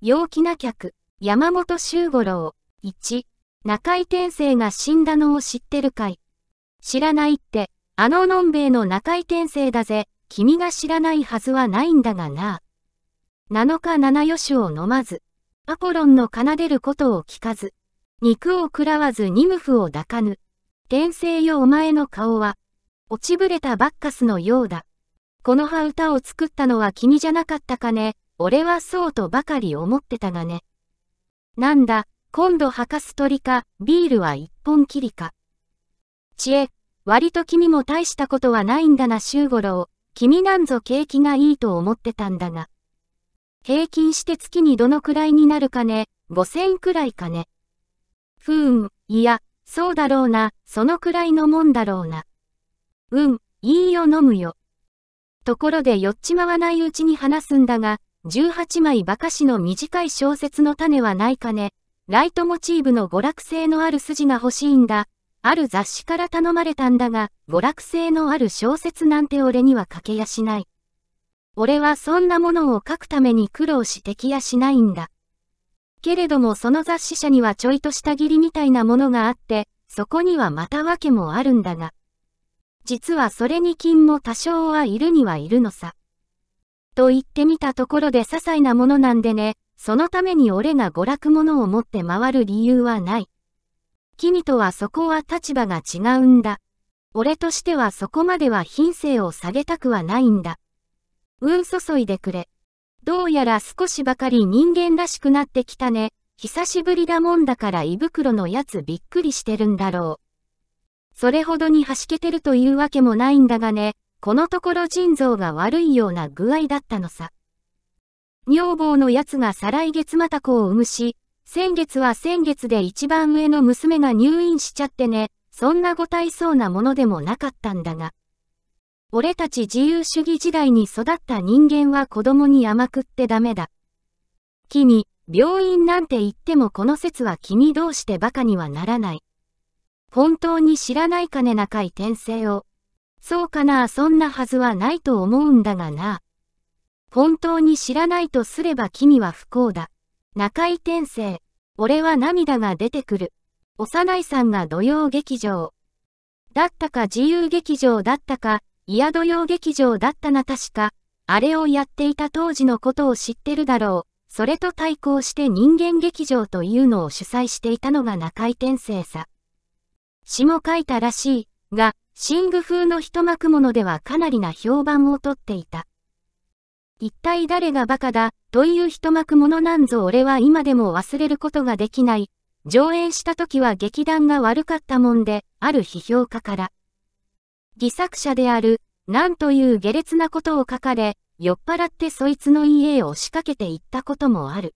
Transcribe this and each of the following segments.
陽気な客、山本周五郎。1、中井天聖が死んだのを知ってるかい知らないって、あののんべえの中井天聖だぜ、君が知らないはずはないんだがな。7日七よしを飲まず、アポロンの奏でることを聞かず、肉を食らわずニムフを抱かぬ。天聖よお前の顔は、落ちぶれたバッカスのようだ。この葉歌を作ったのは君じゃなかったかね。俺はそうとばかり思ってたがね。なんだ、今度吐かす鳥か、ビールは一本きりか。知恵、割と君も大したことはないんだな周五郎、君なんぞ景気がいいと思ってたんだが。平均して月にどのくらいになるかね、五千くらいかね。ふーん、いや、そうだろうな、そのくらいのもんだろうな。うん、いいよ飲むよ。ところで酔っちまわないうちに話すんだが、18枚ばかしの短い小説の種はないかね。ライトモチーブの娯楽性のある筋が欲しいんだ。ある雑誌から頼まれたんだが、娯楽性のある小説なんて俺には書けやしない。俺はそんなものを書くために苦労してきやしないんだ。けれどもその雑誌社にはちょいと下切りみたいなものがあって、そこにはまた訳もあるんだが。実はそれに金も多少はいるにはいるのさ。と言ってみたところで些細なものなんでね、そのために俺が娯楽物を持って回る理由はない。君とはそこは立場が違うんだ。俺としてはそこまでは品性を下げたくはないんだ。運注いでくれ。どうやら少しばかり人間らしくなってきたね。久しぶりだもんだから胃袋のやつびっくりしてるんだろう。それほどにはしけてるというわけもないんだがね、このところ腎臓が悪いような具合だったのさ。女房の奴が再来月また子を産むし、先月は先月で一番上の娘が入院しちゃってね、そんなご体操なものでもなかったんだが。俺たち自由主義時代に育った人間は子供に甘くってダメだ。君、病院なんて言ってもこの説は君どうして馬鹿にはならない。本当に知らない金なかい転生を。そうかなそんなはずはないと思うんだがな。本当に知らないとすれば君は不幸だ。中井転生。俺は涙が出てくる。幼いさんが土曜劇場。だったか自由劇場だったか、いや土曜劇場だったな確か、あれをやっていた当時のことを知ってるだろう。それと対抗して人間劇場というのを主催していたのが中井転生さ。詩も書いたらしい、が、寝具風の一幕物ではかなりな評判をとっていた。一体誰がバカだ、という一幕物なんぞ俺は今でも忘れることができない。上演した時は劇団が悪かったもんで、ある批評家から。偽作者である、なんという下劣なことを書かれ、酔っ払ってそいつの家を仕掛けていったこともある。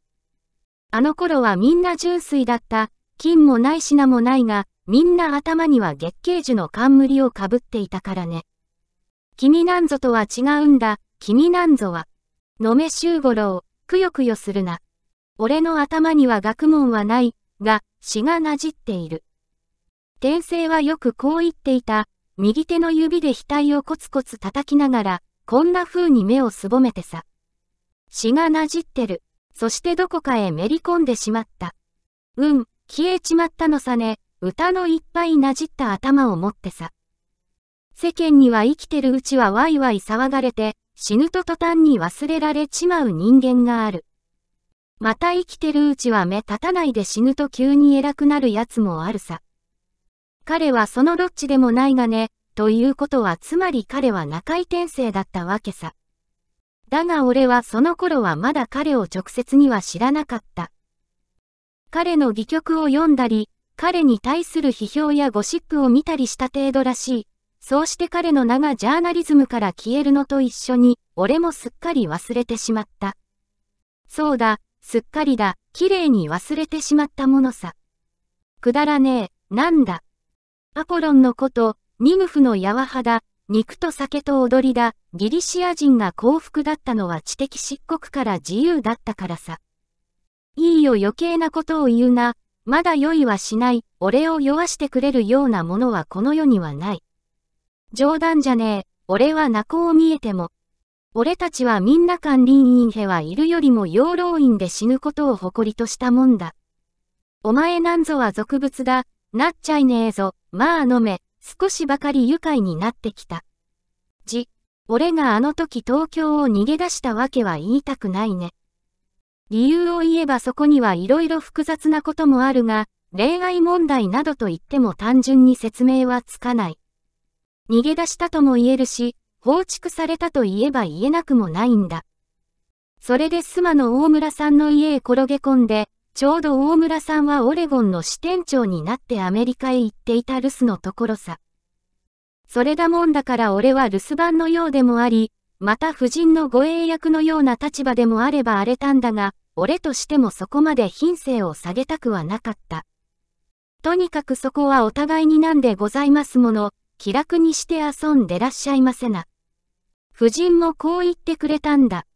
あの頃はみんな純粋だった、金もない品もないが、みんな頭には月桂樹の冠をかぶっていたからね。君なんぞとは違うんだ、君なんぞは。野目周五郎、くよくよするな。俺の頭には学問はない、が、詩がなじっている。天聖はよくこう言っていた、右手の指で額をコツコツ叩きながら、こんな風に目をすぼめてさ。詩がなじってる。そしてどこかへめり込んでしまった。うん、消えちまったのさね、歌のいっぱいなじった頭を持ってさ。世間には生きてるうちはワイワイ騒がれて、死ぬと途端に忘れられちまう人間がある。また生きてるうちは目立たないで死ぬと急に偉くなるやつもあるさ。彼はそのどっちでもないがね、ということはつまり彼は中井転生だったわけさ。だが俺はその頃はまだ彼を直接には知らなかった。彼の戯曲を読んだり、彼に対する批評やゴシップを見たりした程度らしい。そうして彼の名がジャーナリズムから消えるのと一緒に、俺もすっかり忘れてしまった。そうだ、すっかりだ、綺麗に忘れてしまったものさ。くだらねえ、なんだ。アポロンのこと、ニムフの柔肌、肉と酒と踊りだ、ギリシア人が幸福だったのは知的漆黒から自由だったからさ。いいよ余計なことを言うな、まだ酔いはしない、俺を酔わしてくれるようなものはこの世にはない。冗談じゃねえ、俺は泣こう見えても。俺たちはみんな管理員兵はいるよりも養老院で死ぬことを誇りとしたもんだ。お前なんぞは俗物だ、なっちゃいねえぞ、まあ飲め、少しばかり愉快になってきた。じ、俺があの時東京を逃げ出したわけは言いたくないね。理由を言えばそこには色々複雑なこともあるが、恋愛問題などと言っても単純に説明はつかない。逃げ出したとも言えるし、放逐されたと言えば言えなくもないんだ。それで妻の大村さんの家へ転げ込んで、ちょうど大村さんはオレゴンの支店長になってアメリカへ行っていた留守のところさ。それだもんだから俺は留守番のようでもあり、また夫人の護衛役のような立場でもあれば荒れたんだが、俺としてもそこまで品性を下げたくはなかった。とにかくそこはお互いになんでございますもの、気楽にして遊んでらっしゃいませな。夫人もこう言ってくれたんだ。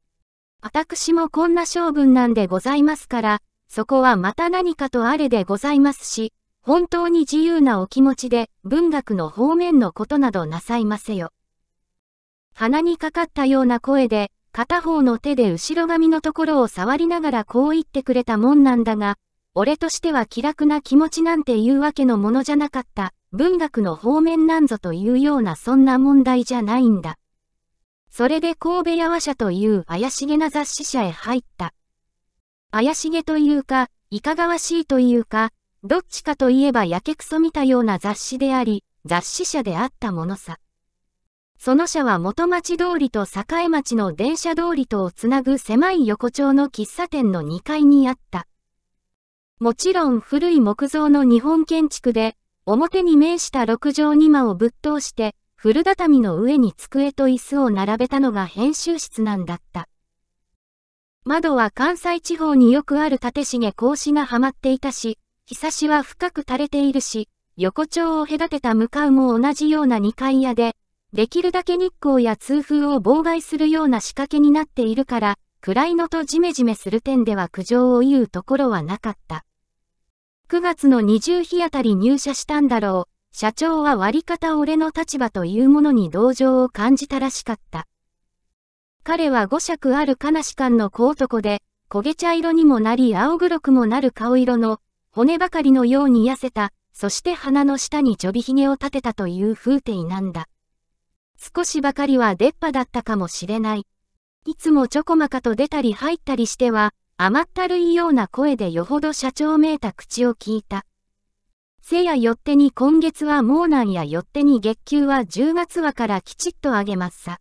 私もこんな性分なんでございますから、そこはまた何かとあれでございますし、本当に自由なお気持ちで文学の方面のことなどなさいませよ。鼻にかかったような声で片方の手で後ろ髪のところを触りながらこう言ってくれたもんなんだが、俺としては気楽な気持ちなんていうわけのものじゃなかった、文学の方面なんぞというようなそんな問題じゃないんだ。それで神戸や和社という怪しげな雑誌社へ入った。怪しげというか、いかがわしいというか、どっちかといえばやけくそ見たような雑誌であり、雑誌社であったものさ。その社は元町通りと栄町の電車通りとをつなぐ狭い横丁の喫茶店の2階にあった。もちろん古い木造の日本建築で、表に面した6畳2間をぶっ通して、古畳の上に机と椅子を並べたのが編集室なんだった。窓は関西地方によくある縦重格子がはまっていたし、日差しは深く垂れているし、横丁を隔てた向かうも同じような2階屋で、できるだけ日光や通風を妨害するような仕掛けになっているから、暗いのとジメジメする点では苦情を言うところはなかった。9月の20日あたり入社したんだろう。社長は割り方俺の立場というものに同情を感じたらしかった。彼は五尺ある悲し感の小男で、焦げ茶色にもなり青黒くもなる顔色の、骨ばかりのように痩せた、そして鼻の下にちょびひげを立てたという風体なんだ。少しばかりは出っ歯だったかもしれない。いつもちょこまかと出たり入ったりしては、甘ったるいような声でよほど社長めいた口を聞いた。せやよってに今月はもうなんやよってに月給は10月はからきちっとあげますさ。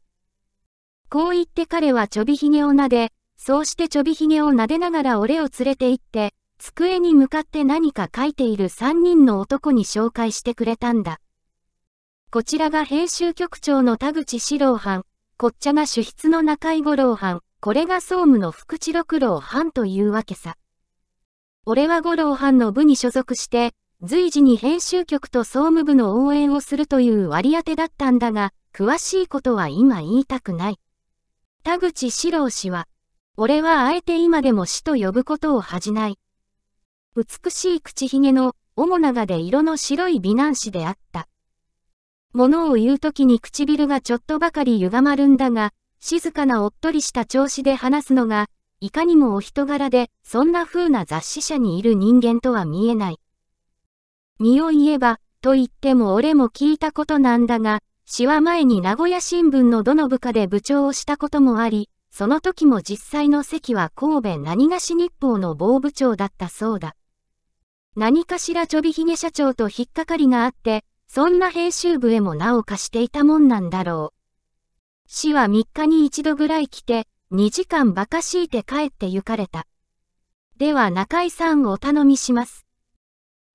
こう言って彼はちょびひげを撫で、そうしてちょびひげを撫でながら俺を連れて行って、机に向かって何か書いている3人の男に紹介してくれたんだ。こちらが編集局長の田口四郎藩、こっちゃが主筆の中井五郎藩、これが総務の福地六郎藩というわけさ。俺は五郎藩の部に所属して、随時に編集局と総務部の応援をするという割り当てだったんだが、詳しいことは今言いたくない。田口四郎氏は、俺はあえて今でも死と呼ぶことを恥じない。美しい口ひげの、主長で色の白い美男子であった。物を言うときに唇がちょっとばかり歪まるんだが、静かなおっとりした調子で話すのが、いかにもお人柄で、そんな風な雑誌社にいる人間とは見えない。身を言えば、と言っても俺も聞いたことなんだが、詩は前に名古屋新聞のどの部下で部長をしたこともあり、その時も実際の席は神戸何がし日報の某部長だったそうだ。何かしらちょびひげ社長と引っかかりがあって、そんな編集部へもなお貸していたもんなんだろう。死は3日に一度ぐらい来て、2時間ばかしいて帰って行かれた。では中井さんお頼みします。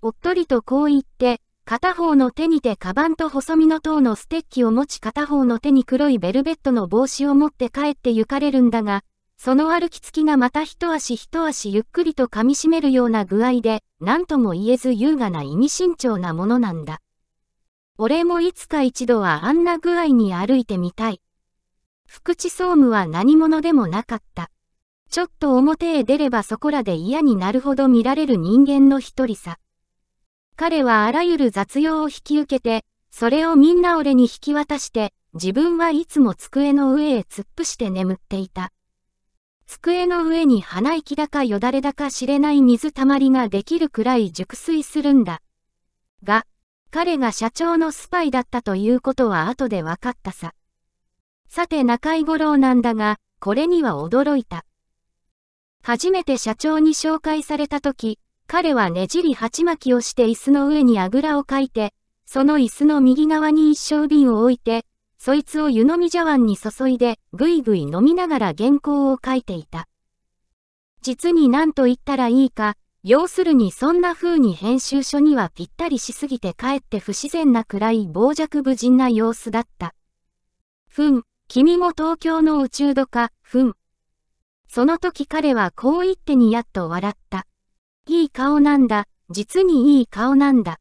おっとりとこう言って、片方の手にてカバンと細身の塔のステッキを持ち片方の手に黒いベルベットの帽子を持って帰って行かれるんだが、その歩きつきがまた一足一足ゆっくりと噛みしめるような具合で、何とも言えず優雅な意味深長なものなんだ。俺もいつか一度はあんな具合に歩いてみたい。福地総務は何者でもなかった。ちょっと表へ出ればそこらで嫌になるほど見られる人間の一人さ。彼はあらゆる雑用を引き受けて、それをみんな俺に引き渡して、自分はいつも机の上へ突っ伏して眠っていた。机の上に鼻息だかよだれだか知れない水たまりができるくらい熟睡するんだ。が、彼が社長のスパイだったということは後で分かったさ。さて中井五郎なんだが、これには驚いた。初めて社長に紹介された時、彼はねじり鉢巻きをして椅子の上にあぐらをかいて、その椅子の右側に一升瓶を置いて、そいつを湯飲み茶碗に注いで、ぐいぐい飲みながら原稿を書いていた。実に何と言ったらいいか、要するにそんな風に編集書にはぴったりしすぎてかえって不自然なくらい傍若無人な様子だった。ふん、君も東京の宇宙土か、ふん。その時彼はこう言ってにやっと笑った。いい顔なんだ、実にいい顔なんだ。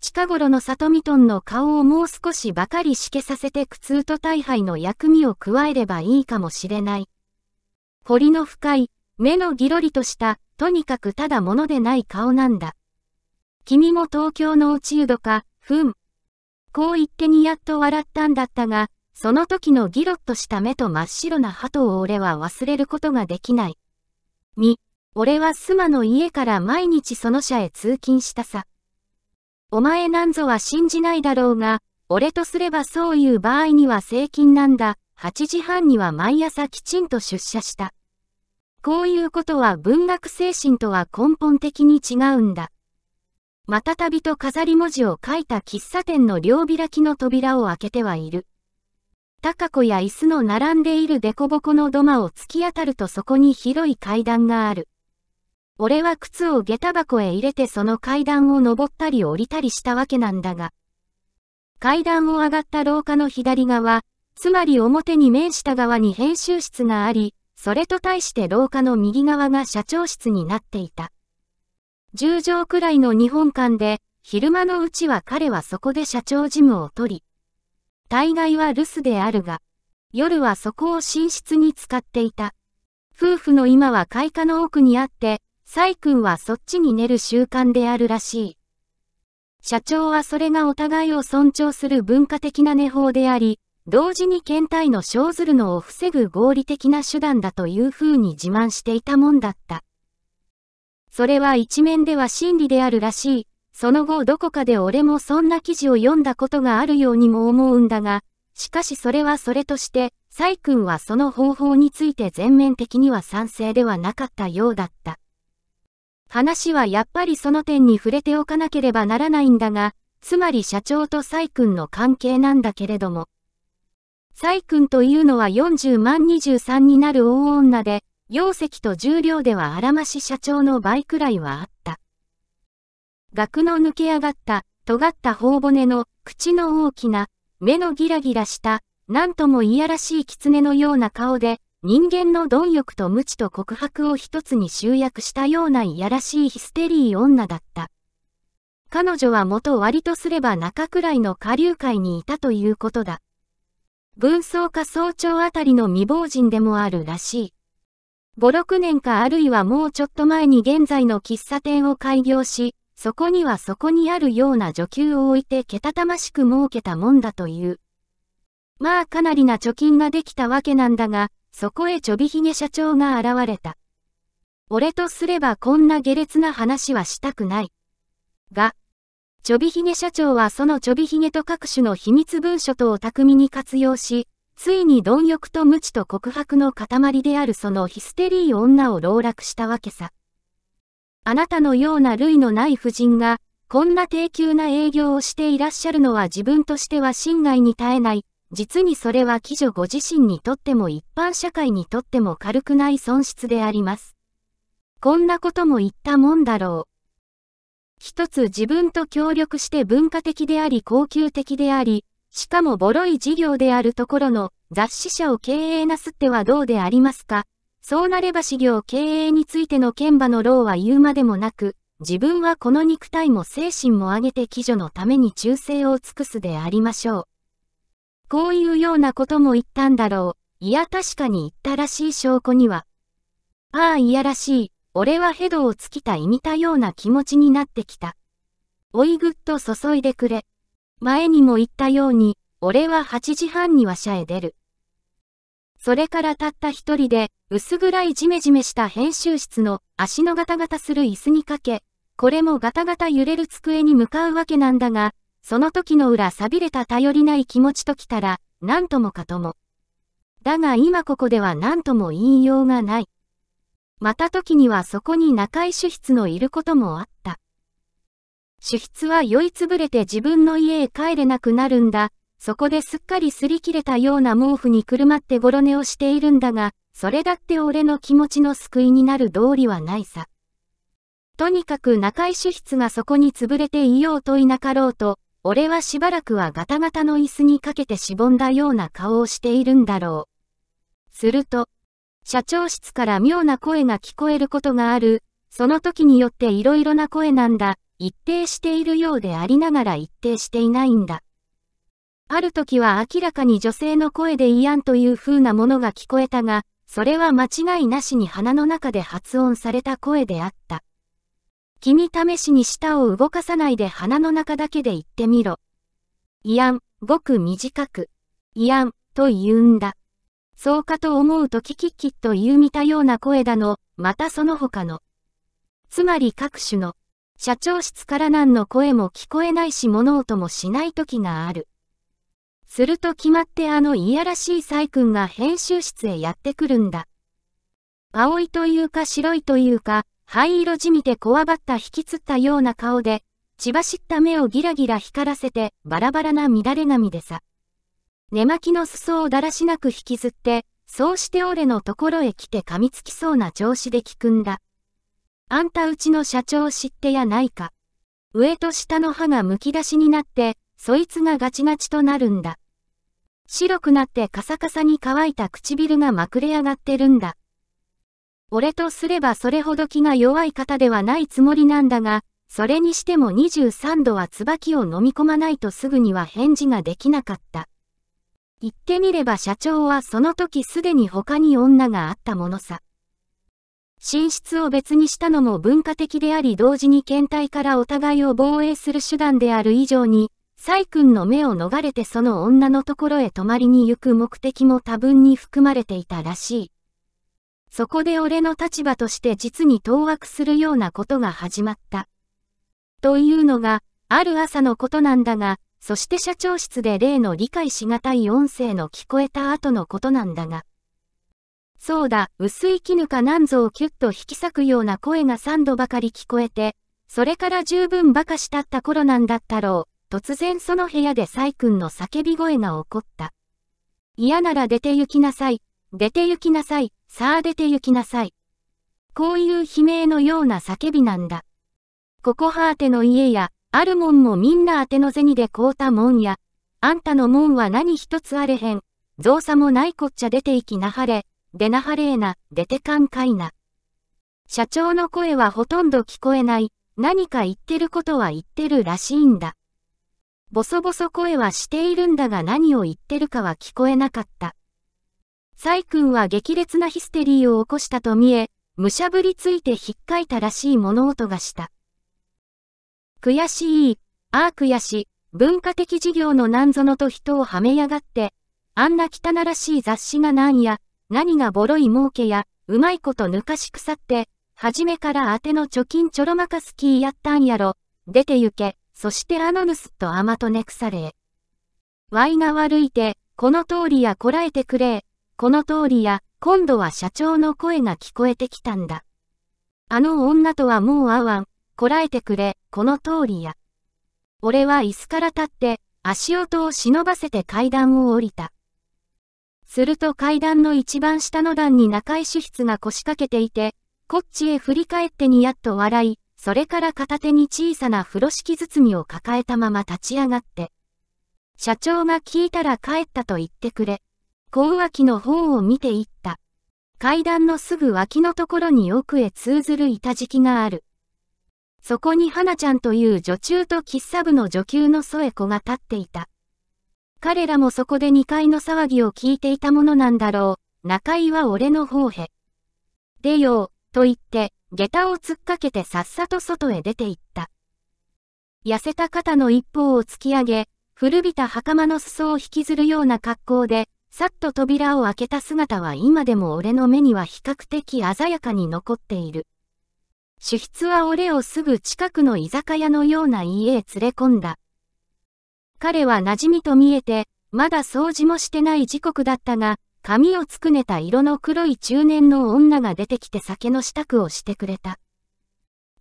近頃の里見トンの顔をもう少しばかりしけさせて苦痛と大敗の薬味を加えればいいかもしれない。彫りの深い、目のぎろりとした、とにかくただ物でない顔なんだ。君も東京の落ち湯か、ふん。こう言ってにやっと笑ったんだったが、その時のギロッとした目と真っ白な鳩を俺は忘れることができない。に、俺は妻の家から毎日その社へ通勤したさ。お前なんぞは信じないだろうが、俺とすればそういう場合には正勤なんだ。8時半には毎朝きちんと出社した。こういうことは文学精神とは根本的に違うんだ。またたびと飾り文字を書いた喫茶店の両開きの扉を開けてはいる。高子や椅子の並んでいる凸凹の土間を突き当たるとそこに広い階段がある。俺は靴を下駄箱へ入れてその階段を登ったり降りたりしたわけなんだが。階段を上がった廊下の左側、つまり表に面した側に編集室があり、それと対して廊下の右側が社長室になっていた。10畳くらいの日本館で、昼間のうちは彼はそこで社長事務を取り、大概は留守であるが、夜はそこを寝室に使っていた。夫婦の今は開花の奥にあって、サイ君はそっちに寝る習慣であるらしい。社長はそれがお互いを尊重する文化的な寝法であり、同時に検体の生ずるのを防ぐ合理的な手段だというふうに自慢していたもんだった。それは一面では真理であるらしい。その後どこかで俺もそんな記事を読んだことがあるようにも思うんだが、しかしそれはそれとして、サイ君はその方法について全面的には賛成ではなかったようだった。話はやっぱりその点に触れておかなければならないんだが、つまり社長とサイ君の関係なんだけれども。蔡君というのは40万23になる大女で、容積と重量では荒まし社長の倍くらいはあった。額の抜け上がった、尖った頬骨の、口の大きな、目のギラギラした、なんともいやらしい狐のような顔で、人間の貪欲と無知と告白を一つに集約したようないやらしいヒステリー女だった。彼女は元割とすれば中くらいの下流界にいたということだ。軍曹か総長あたりの未亡人でもあるらしい。5、6年かあるいはもうちょっと前に現在の喫茶店を開業し、そこにはそこにあるような女給を置いてけたたましく儲けたもんだという。まあかなりな貯金ができたわけなんだが、そこへちょびひげ社長が現れた。俺とすればこんな下劣な話はしたくない。が、ちょびひげ社長はそのちょびひげと各種の秘密文書とを巧みに活用し、ついに貪欲と無知と告白の塊であるそのヒステリー女を籠絡したわけさ。あなたのような類のない婦人が、こんな低級な営業をしていらっしゃるのは自分としては侵外に耐えない。実にそれは貴女ご自身にとっても一般社会にとっても軽くない損失であります。こんなことも言ったもんだろう。一つ自分と協力して文化的であり高級的であり、しかもボロい事業であるところの雑誌社を経営なすってはどうでありますかそうなれば資業経営についての剣馬の労は言うまでもなく、自分はこの肉体も精神も上げて貴女のために忠誠を尽くすでありましょう。こういうようなことも言ったんだろう。いや確かに言ったらしい証拠には。ああいやらしい。俺はヘドを尽きた意味たような気持ちになってきた。おいぐっと注いでくれ。前にも言ったように、俺は8時半には社へ出る。それからたった一人で、薄暗いジメジメした編集室の足のガタガタする椅子にかけ、これもガタガタ揺れる机に向かうわけなんだが、その時の裏錆びれた頼りない気持ちときたら、何ともかとも。だが今ここでは何とも言いようがない。また時にはそこに中井主筆のいることもあった。主筆は酔いつぶれて自分の家へ帰れなくなるんだ。そこですっかり擦り切れたような毛布にくるまってごろ寝をしているんだが、それだって俺の気持ちの救いになる道理はないさ。とにかく中井主筆がそこに潰れていようといなかろうと、俺はしばらくはガタガタの椅子にかけてしぼんだような顔をしているんだろう。すると、社長室から妙な声が聞こえることがある、その時によって色々な声なんだ、一定しているようでありながら一定していないんだ。ある時は明らかに女性の声でイアンという風なものが聞こえたが、それは間違いなしに鼻の中で発音された声であった。君試しに舌を動かさないで鼻の中だけで言ってみろ。イアン、ごく短く、イアン、と言うんだ。そうかと思うとキキキッと言う見たような声だの、またその他の。つまり各種の、社長室から何の声も聞こえないし物音もしない時がある。すると決まってあのいやらしいサイ君が編集室へやってくるんだ。青いというか白いというか、灰色じみてこわばった引きつったような顔で、血走った目をギラギラ光らせてバラバラな乱れ髪でさ。寝巻きの裾をだらしなく引きずって、そうして俺のところへ来て噛みつきそうな調子で聞くんだ。あんたうちの社長知ってやないか。上と下の歯がむき出しになって、そいつがガチガチとなるんだ。白くなってカサカサに乾いた唇がまくれ上がってるんだ。俺とすればそれほど気が弱い方ではないつもりなんだが、それにしても23度は椿を飲み込まないとすぐには返事ができなかった。言ってみれば社長はその時すでに他に女があったものさ。寝室を別にしたのも文化的であり同時に検体からお互いを防衛する手段である以上に、蔡君の目を逃れてその女のところへ泊まりに行く目的も多分に含まれていたらしい。そこで俺の立場として実に当惑するようなことが始まった。というのが、ある朝のことなんだが、そして社長室で例の理解しがたい音声の聞こえた後のことなんだが。そうだ、薄い絹かなんぞをキュッと引き裂くような声が3度ばかり聞こえて、それから十分馬鹿したった頃なんだったろう。突然その部屋でサイ君の叫び声が起こった。嫌なら出て行きなさい。出て行きなさい。さあ出て行きなさい。こういう悲鳴のような叫びなんだ。ここハーテの家や、あるもんもみんな当ての銭で凍ったもんや。あんたのもんは何一つあれへん。造作もないこっちゃ出ていきなはれ。出なはれえな、出てかんかいな。社長の声はほとんど聞こえない。何か言ってることは言ってるらしいんだ。ぼそぼそ声はしているんだが何を言ってるかは聞こえなかった。サイ君は激烈なヒステリーを起こしたと見え、むしゃぶりついてひっかいたらしい物音がした。悔しい、ああ悔し、文化的事業のなんぞのと人をはめやがって、あんな汚らしい雑誌がなんや、何がボロい儲けや、うまいこと抜かし腐って、はじめからあての貯金ちょろまかスキーやったんやろ、出て行け、そしてアノヌスとアマトネクサレー。ワイが悪いて、この通りやこらえてくれ、この通りや、今度は社長の声が聞こえてきたんだ。あの女とはもう会わん、こらえてくれ、この通りや。俺は椅子から立って、足音を忍ばせて階段を降りた。すると階段の一番下の段に中井主筆が腰掛けていて、こっちへ振り返ってにやっと笑い、それから片手に小さな風呂敷包みを抱えたまま立ち上がって。社長が聞いたら帰ったと言ってくれ。小脇の方を見ていった。階段のすぐ脇のところに奥へ通ずる板敷きがある。そこに花ちゃんという女中と喫茶部の女給の添子が立っていた。彼らもそこで二階の騒ぎを聞いていたものなんだろう、中井は俺の方へ。出よう、と言って、下駄を突っかけてさっさと外へ出て行った。痩せた肩の一方を突き上げ、古びた袴の裾を引きずるような格好で、さっと扉を開けた姿は今でも俺の目には比較的鮮やかに残っている。主筆は俺をすぐ近くの居酒屋のような家へ連れ込んだ。彼は馴染みと見えて、まだ掃除もしてない時刻だったが、髪をつくねた色の黒い中年の女が出てきて酒の支度をしてくれた。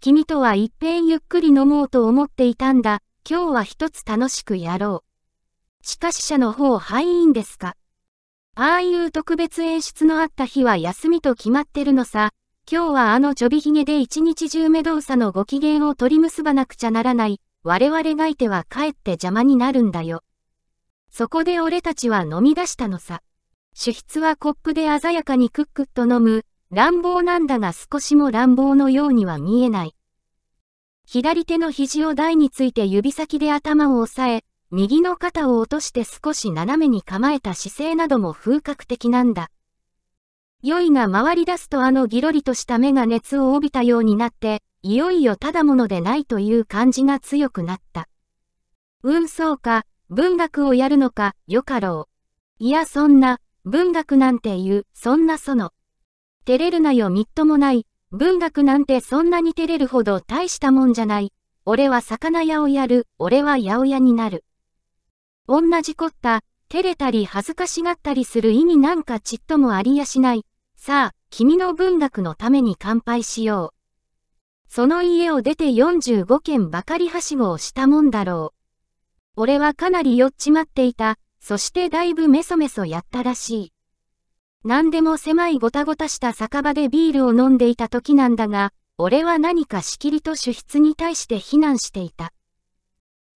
君とは一遍ゆっくり飲もうと思っていたんだ。今日は一つ楽しくやろう。しかし社の方はいいんですかああいう特別演出のあった日は休みと決まってるのさ。今日はあのちょびひげで一日中メドウサのご機嫌を取り結ばなくちゃならない、我々がいてはかえって邪魔になるんだよ。そこで俺たちは飲み出したのさ。主筆はコップで鮮やかにクックッと飲む、乱暴なんだが少しも乱暴のようには見えない。左手の肘を台について指先で頭を押さえ、右の肩を落として少し斜めに構えた姿勢なども風格的なんだ。酔いが回り出すとあのギロリとした目が熱を帯びたようになって、いよいよただものでないという感じが強くなった。うん、そうか、文学をやるのか、よかろう。いや、そんな、文学なんていう、そんなその。照れるなよ、みっともない。文学なんてそんなに照れるほど大したもんじゃない。俺は魚屋をやる、俺は八百屋になる。同じこった、照れたり恥ずかしがったりする意味なんかちっともありやしない。さあ、君の文学のために乾杯しよう。その家を出て45軒ばかりはしごをしたもんだろう。俺はかなり酔っちまっていた、そしてだいぶメソメソやったらしい。何でも狭いごたごたした酒場でビールを飲んでいた時なんだが、俺は何かしきりと主筆に対して非難していた。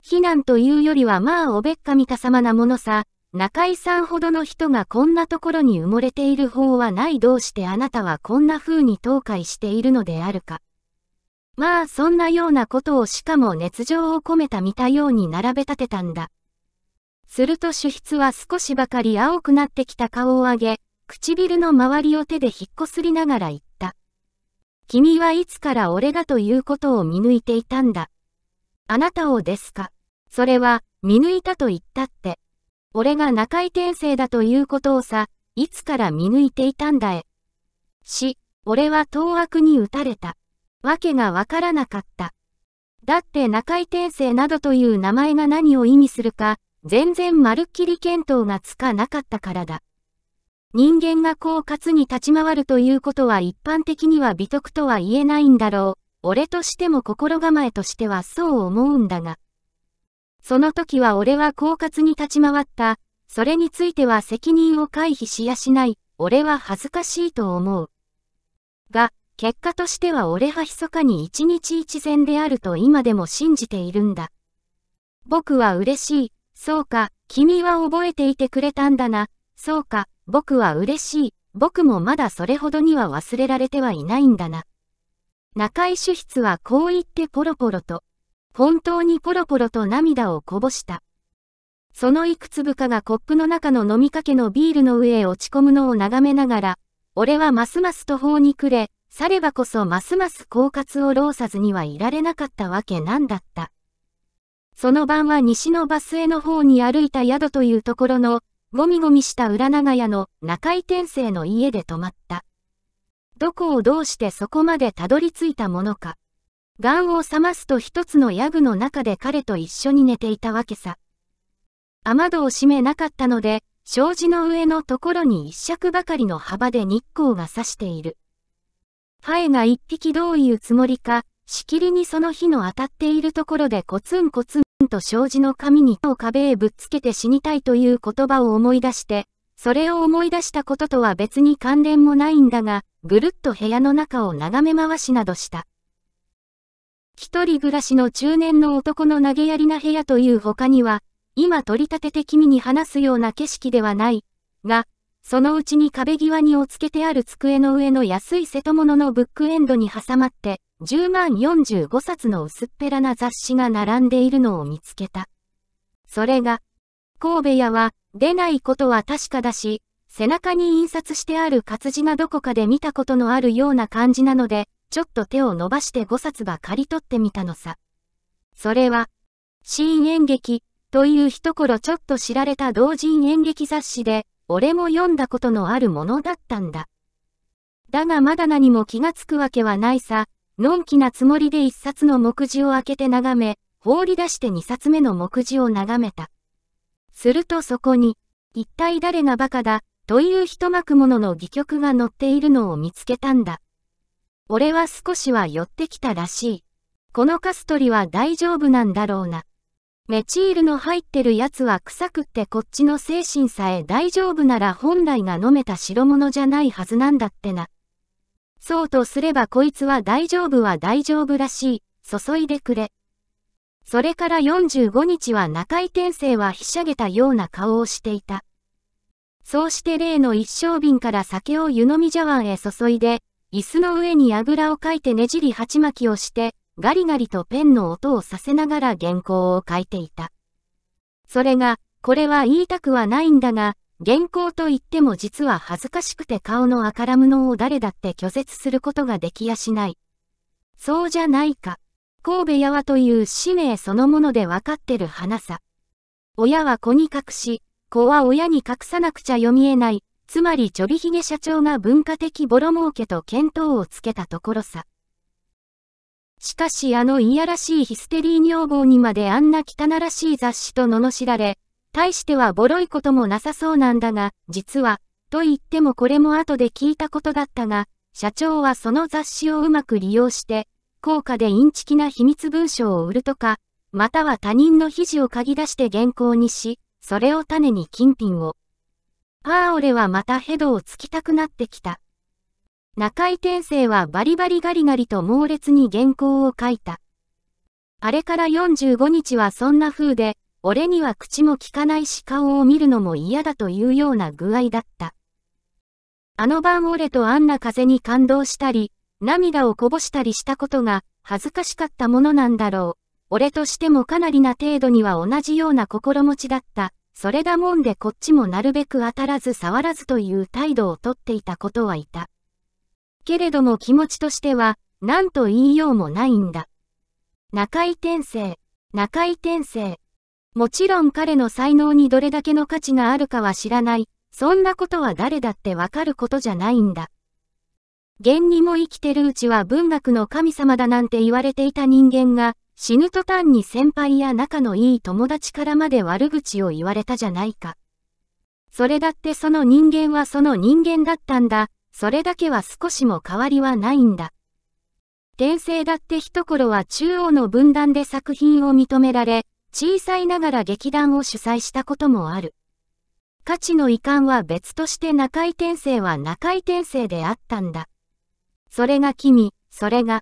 非難というよりはまあおべっかみたさまなものさ、中井さんほどの人がこんなところに埋もれている方はないどうしてあなたはこんな風に倒壊しているのであるか。まあそんなようなことをしかも熱情を込めた見たように並べ立てたんだ。すると主筆は少しばかり青くなってきた顔を上げ、唇の周りを手で引っこすりながら言った。君はいつから俺がということを見抜いていたんだ。あなたをですか。それは、見抜いたと言ったって。俺が中井天生だということをさ、いつから見抜いていたんだえ。し、俺は当悪に打たれた。わけがわからなかった。だって中井天生などという名前が何を意味するか、全然まるっきり見当がつかなかったからだ。人間が狡猾に立ち回るということは一般的には美徳とは言えないんだろう。俺としても心構えとしてはそう思うんだが。その時は俺は狡猾に立ち回った。それについては責任を回避しやしない。俺は恥ずかしいと思う。が、結果としては俺は密かに一日一善であると今でも信じているんだ。僕は嬉しい。そうか、君は覚えていてくれたんだな。そうか、僕は嬉しい。僕もまだそれほどには忘れられてはいないんだな。中井主筆はこう言ってポロポロと。本当にポロポロと涙をこぼした。そのいくつ部下がコップの中の飲みかけのビールの上へ落ち込むのを眺めながら、俺はますます途方に暮れ、さればこそますます狡猾を労さずにはいられなかったわけなんだった。その晩は西のバスへの方に歩いた宿というところの、ゴミゴミした裏長屋の中井天生の家で泊まった。どこをどうしてそこまでたどり着いたものか。眼を覚ますと一つのヤグの中で彼と一緒に寝ていたわけさ。雨戸を閉めなかったので、障子の上のところに一尺ばかりの幅で日光が差している。ファエが一匹どういうつもりか、しきりにその火の当たっているところでコツンコツンと障子の紙にを壁へぶっつけて死にたいという言葉を思い出して、それを思い出したこととは別に関連もないんだが、ぐるっと部屋の中を眺め回しなどした。一人暮らしの中年の男の投げやりな部屋という他には、今取り立てて君に話すような景色ではない、が、そのうちに壁際におつけてある机の上の安い瀬戸物のブックエンドに挟まって、10万45冊の薄っぺらな雑誌が並んでいるのを見つけた。それが、神戸屋は出ないことは確かだし、背中に印刷してある活字がどこかで見たことのあるような感じなので、ちょっと手を伸ばして5冊ば刈り取ってみたのさ。それは、新演劇という一頃ちょっと知られた同人演劇雑誌で、俺も読んだことのあるものだったんだ。だがまだ何も気がつくわけはないさ、のんきなつもりで一冊の目次を開けて眺め、放り出して二冊目の目次を眺めた。するとそこに、一体誰がバカだ、という一幕ものの戯曲が載っているのを見つけたんだ。俺は少しは寄ってきたらしい。このカストリは大丈夫なんだろうな。メチールの入ってるやつは臭くってこっちの精神さえ大丈夫なら本来が飲めた白物じゃないはずなんだってな。そうとすればこいつは大丈夫は大丈夫らしい。注いでくれ。それから45日は中井天生はひしゃげたような顔をしていた。そうして例の一升瓶から酒を湯飲み茶碗へ注いで、椅子の上にあぐらをかいてねじり鉢巻きをして、ガリガリとペンの音をさせながら原稿を書いていた。それが、これは言いたくはないんだが、原稿と言っても実は恥ずかしくて顔の赤らむのを誰だって拒絶することができやしない。そうじゃないか。神戸屋はという使命そのものでわかってる花さ。親は子に隠し、子は親に隠さなくちゃ読みえない、つまりちょびひげ社長が文化的ボロ儲けと見当をつけたところさ。しかしあのいやらしいヒステリー女房にまであんな汚らしい雑誌と罵られ、対してはボロいこともなさそうなんだが、実は、と言ってもこれも後で聞いたことだったが、社長はその雑誌をうまく利用して、高価でインチキな秘密文書を売るとか、または他人の肘を嗅ぎ出して原稿にし、それを種に金品を。ああ俺はまたヘドをつきたくなってきた。中井転生はバリバリガリガリと猛烈に原稿を書いた。あれから45日はそんな風で、俺には口も聞かないし顔を見るのも嫌だというような具合だった。あの晩俺とあんな風に感動したり、涙をこぼしたりしたことが恥ずかしかったものなんだろう。俺としてもかなりな程度には同じような心持ちだった。それだもんでこっちもなるべく当たらず触らずという態度をとっていたことはいた。けれども気持ちとしては、何と言いようもないんだ。中井天生、中井天生。もちろん彼の才能にどれだけの価値があるかは知らない、そんなことは誰だってわかることじゃないんだ。現にも生きてるうちは文学の神様だなんて言われていた人間が、死ぬ途端に先輩や仲のいい友達からまで悪口を言われたじゃないか。それだってその人間はその人間だったんだ。それだけは少しも変わりはないんだ。転生だって一頃は中央の分断で作品を認められ、小さいながら劇団を主催したこともある。価値の遺憾は別として中井転生は中井転生であったんだ。それが君、それが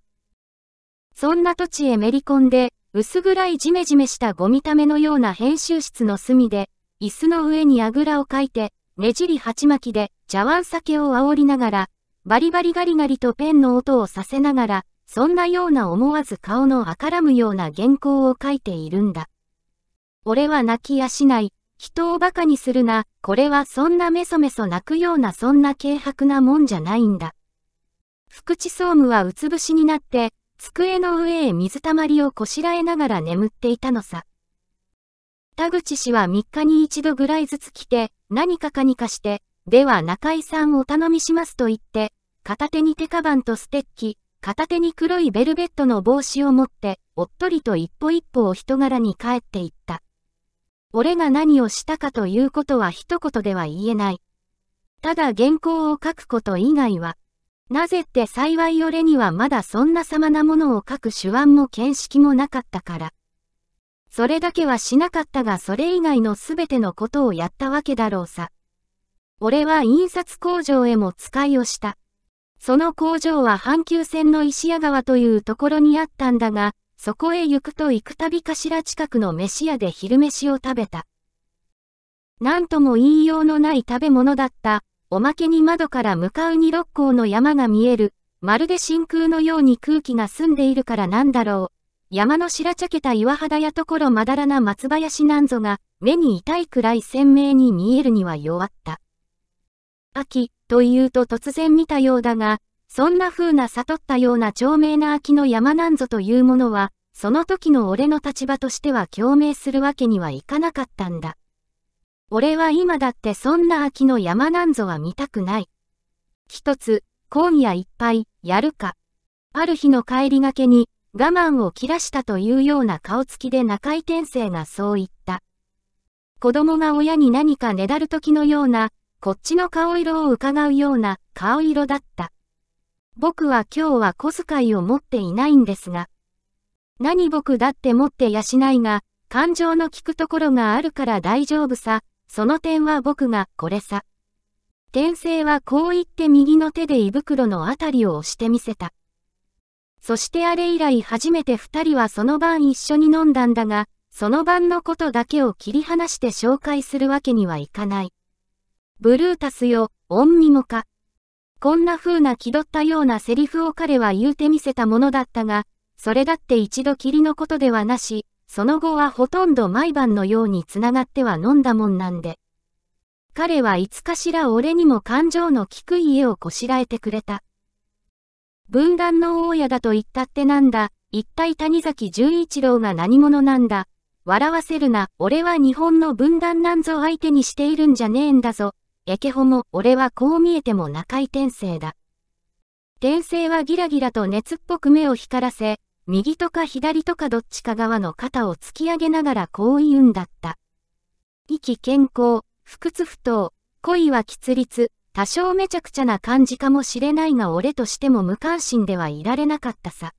そんな土地へめり込んで、薄暗いジメジメしたゴミためのような編集室の隅で、椅子の上にあぐらをかいて、ねじり鉢巻きで茶碗酒を煽りながら、バリバリガリガリとペンの音をさせながら、そんなような思わず顔のあからむような原稿を書いているんだ。俺は泣きやしない、人を馬鹿にするな、これはそんなメソメソ泣くようなそんな軽薄なもんじゃないんだ。福地総務はうつぶしになって、机の上へ水たまりをこしらえながら眠っていたのさ。田口氏は3日に一度ぐらいずつ来て、何かかにかして、では中井さんお頼みしますと言って、片手に手カバンとステッキ、片手に黒いベルベットの帽子を持って、おっとりと一歩一歩を人柄に帰っていった。俺が何をしたかということは一言では言えない。ただ原稿を書くこと以外は、なぜって幸い俺にはまだそんな様なものを書く手腕も見識もなかったから。それだけはしなかったがそれ以外のすべてのことをやったわけだろうさ。俺は印刷工場へも使いをした。その工場は阪急線の石屋川というところにあったんだが、そこへ行くと行くたび頭近くの飯屋で昼飯を食べた。なんとも言いようのない食べ物だった。おまけに窓から向かうに六甲の山が見える。まるで真空のように空気が澄んでいるからなんだろう。山の白茶けた岩肌やところまだらな松林なんぞが、目に痛いくらい鮮明に見えるには弱った。秋、というと突然見たようだが、そんな風な悟ったような長明な秋の山なんぞというものは、その時の俺の立場としては共鳴するわけにはいかなかったんだ。俺は今だってそんな秋の山なんぞは見たくない。一つ、今夜いっぱい、やるか。ある日の帰りがけに、我慢を切らしたというような顔つきで中井天生がそう言った。子供が親に何かねだる時のような、こっちの顔色を伺うような顔色だった。僕は今日は小遣いを持っていないんですが。何僕だって持ってやしないが、感情の聞くところがあるから大丈夫さ、その点は僕が、これさ。天性はこう言って右の手で胃袋のあたりを押してみせた。そしてあれ以来初めて二人はその晩一緒に飲んだんだが、その晩のことだけを切り離して紹介するわけにはいかない。ブルータスよ、恩見もか。こんな風な気取ったようなセリフを彼は言うてみせたものだったが、それだって一度きりのことではなし、その後はほとんど毎晩のように繋がっては飲んだもんなんで。彼はいつかしら俺にも感情の低く家をこしらえてくれた。分断の大家だと言ったってなんだ、一体谷崎潤一郎が何者なんだ。笑わせるな、俺は日本の分断なんぞ相手にしているんじゃねえんだぞ。エケホも、俺はこう見えても中井天生だ。天生はギラギラと熱っぽく目を光らせ、右とか左とかどっちか側の肩を突き上げながらこう言うんだった。意気健康、腹痛不当、恋は喫立、多少めちゃくちゃな感じかもしれないが俺としても無関心ではいられなかったさ。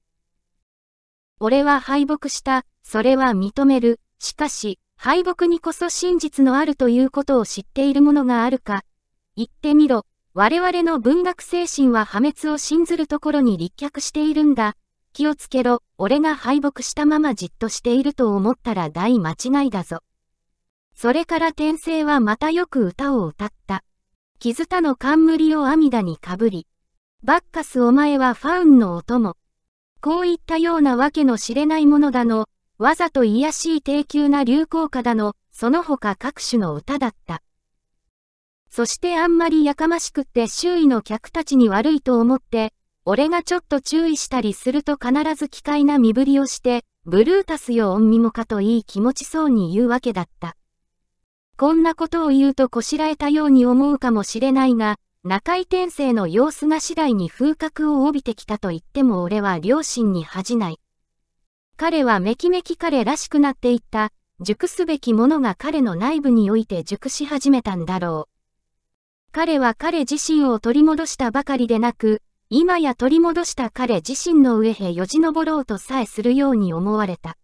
俺は敗北した、それは認める。しかし、敗北にこそ真実のあるということを知っているものがあるか。言ってみろ。我々の文学精神は破滅を信ずるところに立脚しているんだ。気をつけろ、俺が敗北したままじっとしていると思ったら大間違いだぞ。それから天聖はまたよく歌を歌った。傷田の冠を阿弥陀にかぶり、バッカスお前はファウンのお供。こういったようなわけの知れないものだの、わざと癒しい低級な流行歌だの、その他各種の歌だった。そしてあんまりやかましくって周囲の客たちに悪いと思って、俺がちょっと注意したりすると必ず奇怪な身振りをして、ブルータスよ恩身もかといい気持ちそうに言うわけだった。こんなことを言うとこしらえたように思うかもしれないが、中井転生の様子が次第に風格を帯びてきたと言っても俺は両親に恥じない。彼はめきめき彼らしくなっていった、熟すべきものが彼の内部において熟し始めたんだろう。彼は彼自身を取り戻したばかりでなく、今や取り戻した彼自身の上へよじ登ろうとさえするように思われた。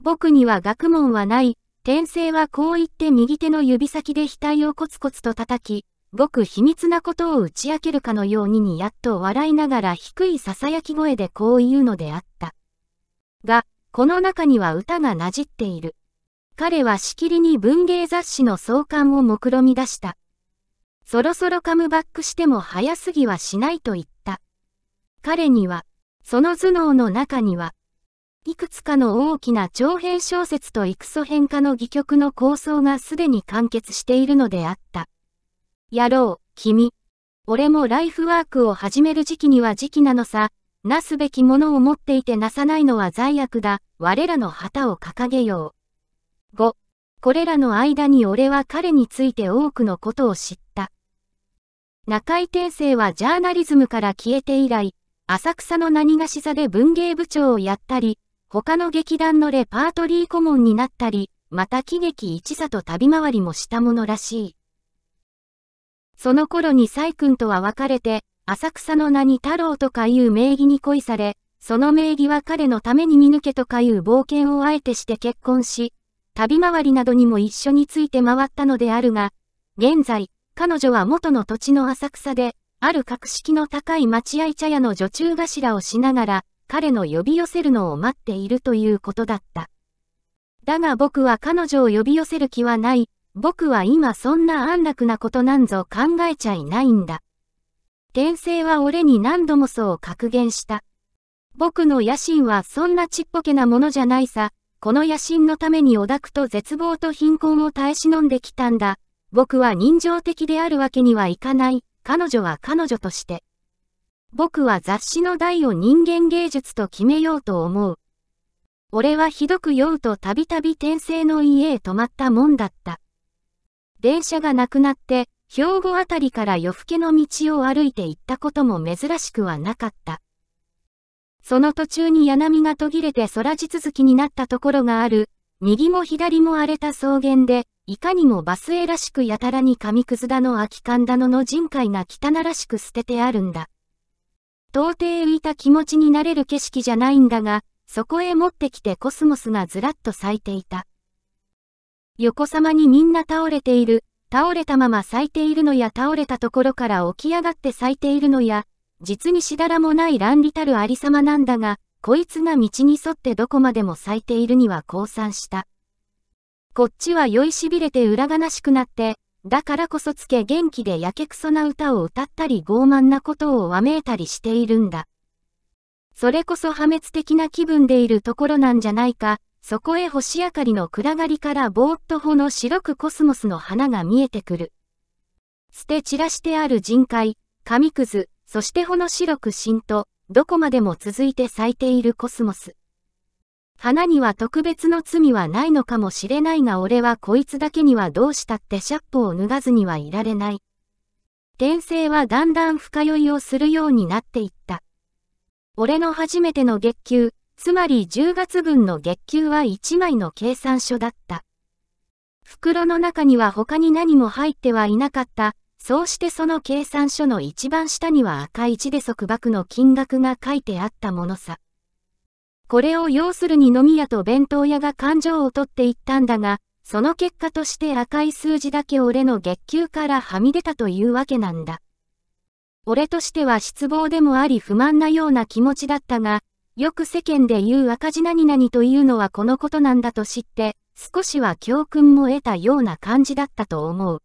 僕には学問はない、天性はこう言って右手の指先で額をコツコツと叩き、ごく秘密なことを打ち明けるかのようににやっと笑いながら低い囁き声でこう言うのであった。が、この中には歌がなじっている。彼はしきりに文芸雑誌の創刊を目論み出した。そろそろカムバックしても早すぎはしないと言った。彼には、その頭脳の中には、いくつかの大きな長編小説と幾素変化の戯曲の構想がすでに完結しているのであった。やろう、君。俺もライフワークを始める時期には時期なのさ。なすべきものを持っていてなさないのは罪悪だ。我らの旗を掲げよう。5. これらの間に俺は彼について多くのことを知った。中井天生はジャーナリズムから消えて以来、浅草の何がし座で文芸部長をやったり、他の劇団のレパートリー顧問になったり、また喜劇一座と旅回りもしたものらしい。その頃に崔君とは別れて、浅草の名に太郎とかいう名義に恋され、その名義は彼のために見抜けとかいう冒険をあえてして結婚し、旅回りなどにも一緒について回ったのであるが、現在、彼女は元の土地の浅草で、ある格式の高い待合茶屋の女中頭をしながら、彼の呼び寄せるのを待っているということだった。だが僕は彼女を呼び寄せる気はない。僕は今そんな安楽なことなんぞ考えちゃいないんだ。天性は俺に何度もそう格言した。僕の野心はそんなちっぽけなものじゃないさ。この野心のためにおダくと絶望と貧困を耐え忍んできたんだ。僕は人情的であるわけにはいかない。彼女は彼女として。僕は雑誌の題を人間芸術と決めようと思う。俺はひどく酔うとたびたび転生の家へ泊まったもんだった。電車がなくなって、兵庫あたりから夜更けの道を歩いて行ったことも珍しくはなかった。その途中に柳が途切れて空地続きになったところがある、右も左も荒れた草原で、いかにもバスエらしくやたらに紙くずだの空き缶だのの人海が汚らしく捨ててあるんだ。到底浮いた気持ちになれる景色じゃないんだが、そこへ持ってきてコスモスがずらっと咲いていた。横さまにみんな倒れている、倒れたまま咲いているのや倒れたところから起き上がって咲いているのや、実にしだらもない乱利たるありさまなんだが、こいつが道に沿ってどこまでも咲いているには降参した。こっちは酔いしびれて裏悲しくなって、だからこそつけ元気でやけくそな歌を歌ったり傲慢なことをわめいたりしているんだ。それこそ破滅的な気分でいるところなんじゃないか、そこへ星明かりの暗がりからぼーっとほの白くコスモスの花が見えてくる。捨て散らしてある人海、紙くず、そしてほの白く浸透、どこまでも続いて咲いているコスモス。花には特別の罪はないのかもしれないが俺はこいつだけにはどうしたってシャッポを脱がずにはいられない。転生はだんだん深酔いをするようになっていった。俺の初めての月給、つまり10月分の月給は1枚の計算書だった。袋の中には他に何も入ってはいなかった。そうしてその計算書の一番下には赤い字で束縛の金額が書いてあったものさ。これを要するに飲み屋と弁当屋が感情を取っていったんだが、その結果として赤い数字だけ俺の月給からはみ出たというわけなんだ。俺としては失望でもあり不満なような気持ちだったが、よく世間で言う赤字何々というのはこのことなんだと知って、少しは教訓も得たような感じだったと思う。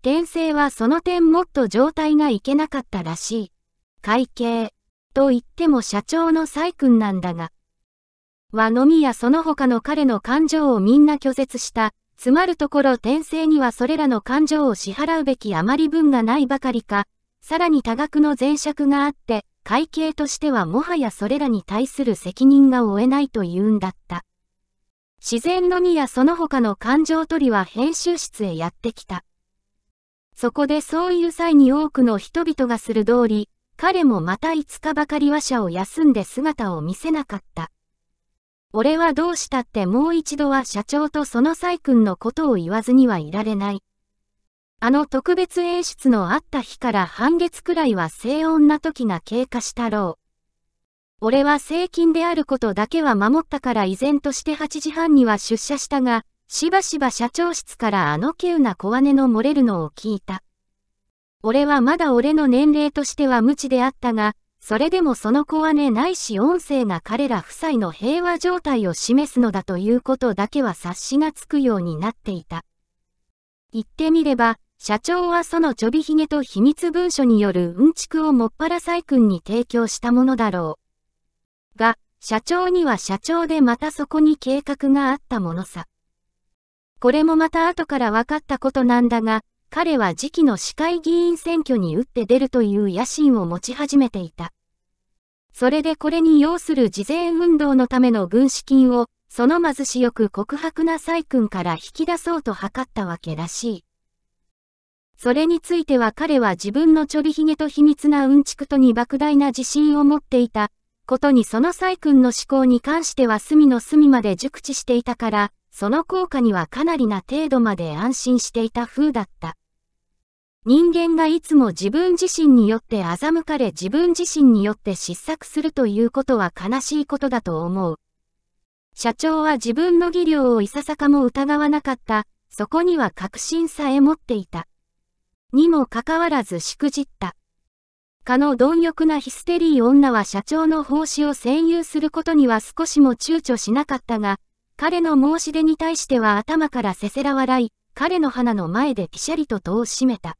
天生はその点もっと状態がいけなかったらしい。会計。と言っても社長の細君なんだが。はのみやその他の彼の感情をみんな拒絶した。つまるところ転生にはそれらの感情を支払うべきあまり分がないばかりか、さらに多額の前借があって、会計としてはもはやそれらに対する責任が負えないと言うんだった。自然のみやその他の感情取りは編集室へやってきた。そこでそういう際に多くの人々がする通り、彼もまた5日ばかり話社を休んで姿を見せなかった。俺はどうしたってもう一度は社長とその細君のことを言わずにはいられない。あの特別演出のあった日から半月くらいは静穏な時が経過したろう。俺は正金であることだけは守ったから依然として8時半には出社したが、しばしば社長室からあの急な小姉の漏れるのを聞いた。俺はまだ俺の年齢としては無知であったが、それでもその小姉ないし音声が彼ら夫妻の平和状態を示すのだということだけは察しがつくようになっていた。言ってみれば、社長はそのちょびひげと秘密文書によるうんちくをもっぱら細君に提供したものだろう。が、社長には社長でまたそこに計画があったものさ。これもまた後から分かったことなんだが、彼は次期の市会議員選挙に打って出るという野心を持ち始めていた。それでこれに要する事前運動のための軍資金を、その貧しよく告白な細君から引き出そうと図ったわけらしい。それについては彼は自分のちょびひげと秘密なうんちくとに莫大な自信を持っていた、ことにその細君の思考に関しては隅の隅まで熟知していたから、その効果にはかなりな程度まで安心していた風だった。人間がいつも自分自身によって欺かれ自分自身によって失策するということは悲しいことだと思う。社長は自分の技量をいささかも疑わなかった、そこには確信さえ持っていた。にもかかわらずしくじった。かの貪欲なヒステリー女は社長の奉仕を占有することには少しも躊躇しなかったが、彼の申し出に対しては頭からせせら笑い、彼の鼻の前でピシャリと戸を閉めた。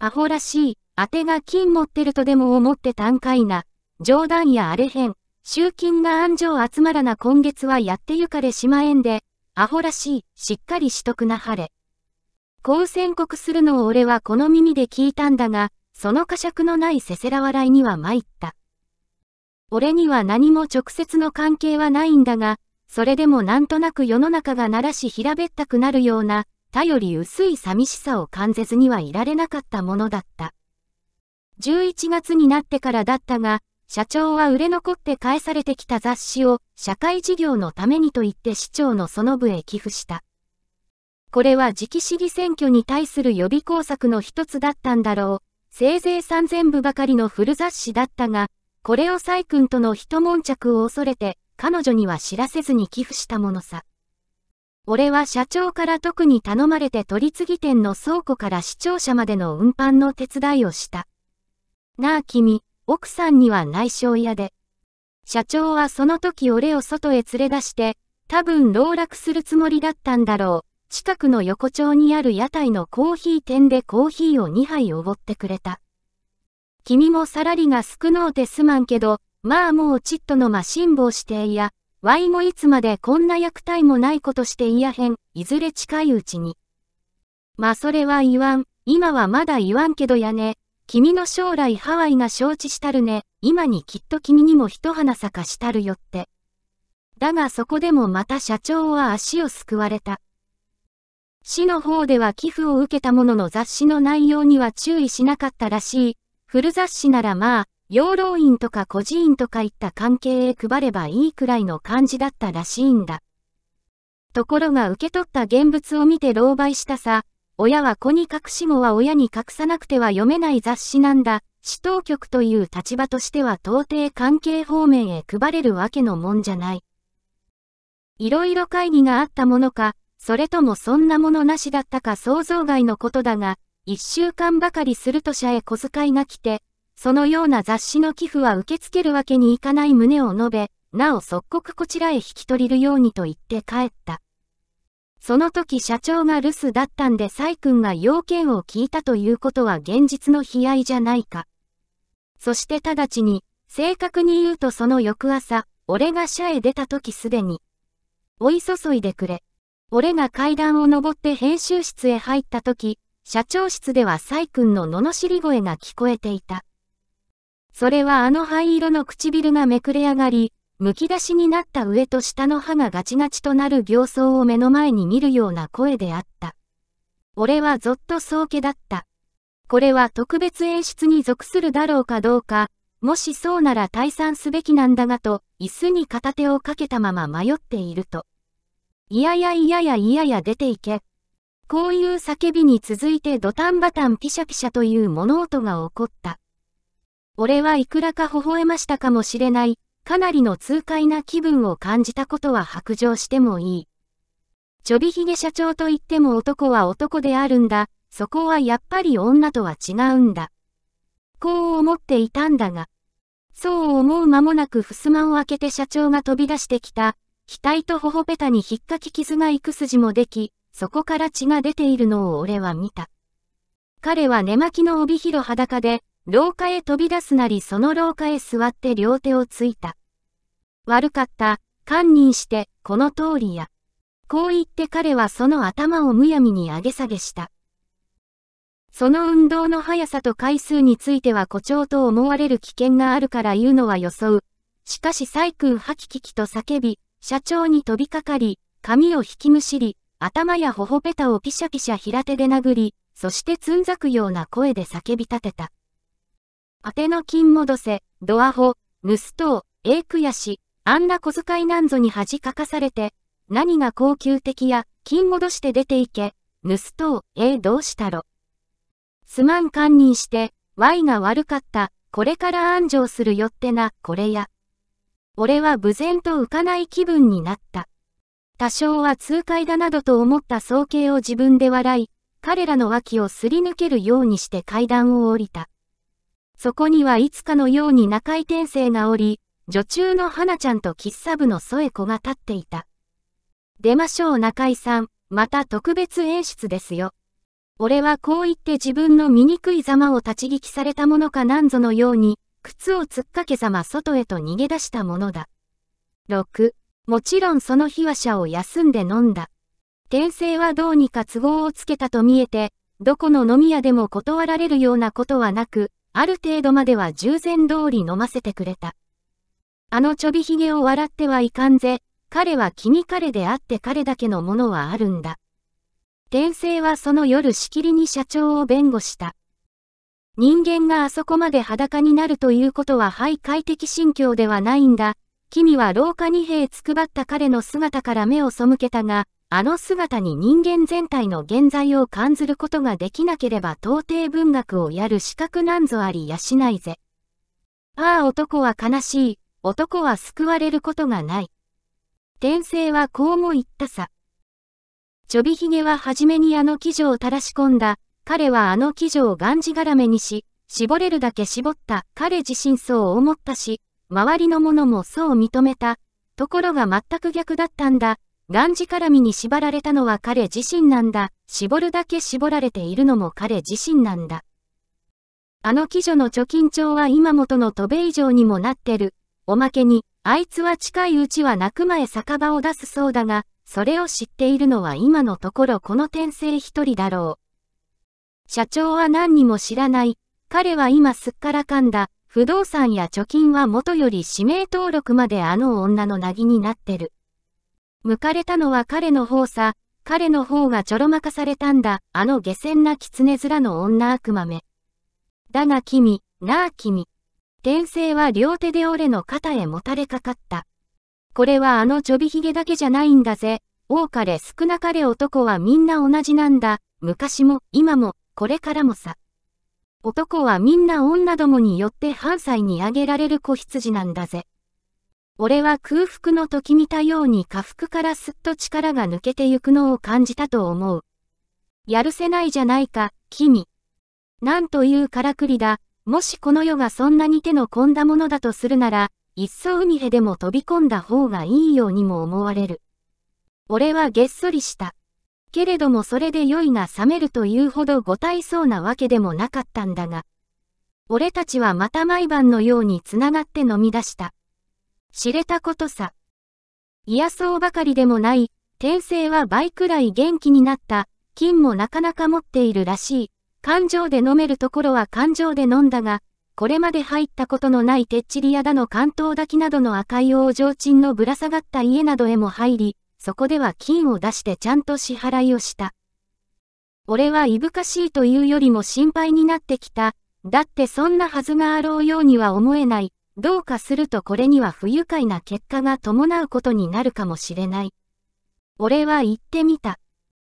アホらしい、当てが金持ってるとでも思って短んいな、冗談やあれへん、集金が安城集まらな今月はやってゆかれしまえんで、アホらしい、しっかりしとくなはれ。こう宣告するのを俺はこの耳で聞いたんだが、その呵責のないせせら笑いには参った。俺には何も直接の関係はないんだが、それでもなんとなく世の中が鳴らし平べったくなるような、頼り薄い寂しさを感じずにはいられなかったものだった。11月になってからだったが、社長は売れ残って返されてきた雑誌を社会事業のためにと言って市長のその部へ寄付した。これは直市議選挙に対する予備工作の一つだったんだろう。せいぜい3000部ばかりの古雑誌だったが、これを細君との一悶着を恐れて、彼女には知らせずに寄付したものさ。俺は社長から特に頼まれて取次店の倉庫から視聴者までの運搬の手伝いをした。なあ君、奥さんには内緒嫌で。社長はその時俺を外へ連れ出して、多分籠絡するつもりだったんだろう。近くの横丁にある屋台のコーヒー店でコーヒーを2杯おごってくれた。君もサラリが少のうてすまんけど、まあもうちっとのま辛抱していや、ワイもいつまでこんな役体もないことしていやへん、いずれ近いうちに。まあそれは言わん、今はまだ言わんけどやね、君の将来ハワイが承知したるね、今にきっと君にも一花咲かしたるよって。だがそこでもまた社長は足をすくわれた。市の方では寄付を受けたものの雑誌の内容には注意しなかったらしい。古雑誌ならまあ、養老院とか孤児院とかいった関係へ配ればいいくらいの感じだったらしいんだ。ところが受け取った現物を見て狼狽したさ、親は子に隠し子は親に隠さなくては読めない雑誌なんだ、市当局という立場としては到底関係方面へ配れるわけのもんじゃない。いろいろ会議があったものか、それともそんなものなしだったか想像外のことだが、一週間ばかりすると社へ小遣いが来て、そのような雑誌の寄付は受け付けるわけにいかない旨を述べ、なお即刻こちらへ引き取りるようにと言って帰った。その時社長が留守だったんで蔡君が要件を聞いたということは現実の悲哀じゃないか。そして直ちに、正確に言うとその翌朝、俺が社へ出た時すでに、追い注いでくれ。俺が階段を上って編集室へ入った時、社長室では蔡君の罵り声が聞こえていた。それはあの灰色の唇がめくれ上がり、むき出しになった上と下の歯がガチガチとなる形相を目の前に見るような声であった。俺はぞっとう家だった。これは特別演出に属するだろうかどうか、もしそうなら退散すべきなんだがと、椅子に片手をかけたまま迷っていると。いやいやいやいやいやいや出ていけ。こういう叫びに続いてドタンバタンピシャピシャという物音が起こった。俺はいくらか微笑ましたかもしれない。かなりの痛快な気分を感じたことは白状してもいい。ちょびひげ社長と言っても男は男であるんだ。そこはやっぱり女とは違うんだ。こう思っていたんだが。そう思う間もなく襖を開けて社長が飛び出してきた。額と頬ペタに引っかき傷が幾筋もでき、そこから血が出ているのを俺は見た。彼は寝巻きの帯広裸で、廊下へ飛び出すなりその廊下へ座って両手をついた。悪かった、堪忍して、この通りや。こう言って彼はその頭をむやみに上げ下げした。その運動の速さと回数については誇張と思われる危険があるから言うのは装う。しかし細君吐き気きと叫び、社長に飛びかかり、髪を引きむしり、頭や頬ペタをピシャピシャ平手で殴り、そしてつんざくような声で叫び立てた。当ての金戻せ、ドアホ、盗とう、えくやし、あんな小遣いなんぞに恥かかされて、何が高級的や、金戻して出ていけ、盗とう、えどうしたろ。すまん堪忍して、Y が悪かった、これから安城するよってな、これや。俺は無然と浮かない気分になった。多少は痛快だなどと思った総計を自分で笑い、彼らの脇をすり抜けるようにして階段を降りた。そこにはいつかのように中井天生がおり、女中の花ちゃんと喫茶部の添子が立っていた。出ましょう中井さん、また特別演出ですよ。俺はこう言って自分の醜いざまを立ち聞きされたものかなんぞのように、靴を突っかけざま外へと逃げ出したものだ。6. もちろんその日は車を休んで飲んだ。転生はどうにか都合をつけたと見えて、どこの飲み屋でも断られるようなことはなく、ある程度までは従前通り飲ませてくれた。あのちょびひげを笑ってはいかんぜ。彼は君彼であって彼だけのものはあるんだ。天性はその夜しきりに社長を弁護した。人間があそこまで裸になるということは非快適心境ではないんだ。君は廊下に兵つくばった彼の姿から目を背けたが、あの姿に人間全体の現在を感ずることができなければ到底文学をやる資格なんぞありやしないぜ。ああ男は悲しい、男は救われることがない。天性はこうも言ったさ。ちょびひげは初めにあの記事を垂らし込んだ、彼はあの記事をがんじがらめにし、絞れるだけ絞った彼自身そう思ったし、周りの者もそう認めた。ところが全く逆だったんだ。がんじらみに縛られたのは彼自身なんだ。絞るだけ絞られているのも彼自身なんだ。あの貴女の貯金帳は今元の戸部以上にもなってる。おまけに、あいつは近いうちは泣く前酒場を出すそうだが、それを知っているのは今のところこの転生一人だろう。社長は何にも知らない。彼は今すっからかんだ。不動産や貯金は元より指名登録まであの女のなぎになってる。向かれたのは彼の方さ、彼の方がちょろまかされたんだ、あの下船な狐面の女悪魔め。だが君、なあ君。天性は両手で俺の肩へもたれかかった。これはあのちょびひげだけじゃないんだぜ。多かれ少なかれ男はみんな同じなんだ。昔も、今も、これからもさ。男はみんな女どもによって犯罪にあげられる子羊なんだぜ。俺は空腹の時見たように下腹からすっと力が抜けてゆくのを感じたと思う。やるせないじゃないか、君。なんというからくりだ。もしこの世がそんなに手の込んだものだとするなら、いっそ海へでも飛び込んだ方がいいようにも思われる。俺はげっそりした。けれどもそれで酔いが覚めるというほどご体そうなわけでもなかったんだが。俺たちはまた毎晩のように繋がって飲み出した。知れたことさ。嫌そうばかりでもない、転生は倍くらい元気になった、金もなかなか持っているらしい。感情で飲めるところは感情で飲んだが、これまで入ったことのないてっちり屋だの関東抱きなどの赤い王上鎮のぶら下がった家などへも入り、そこでは金を出してちゃんと支払いをした。俺はいぶかしいというよりも心配になってきた。だってそんなはずがあろうようには思えない。どうかするとこれには不愉快な結果が伴うことになるかもしれない。俺は言ってみた。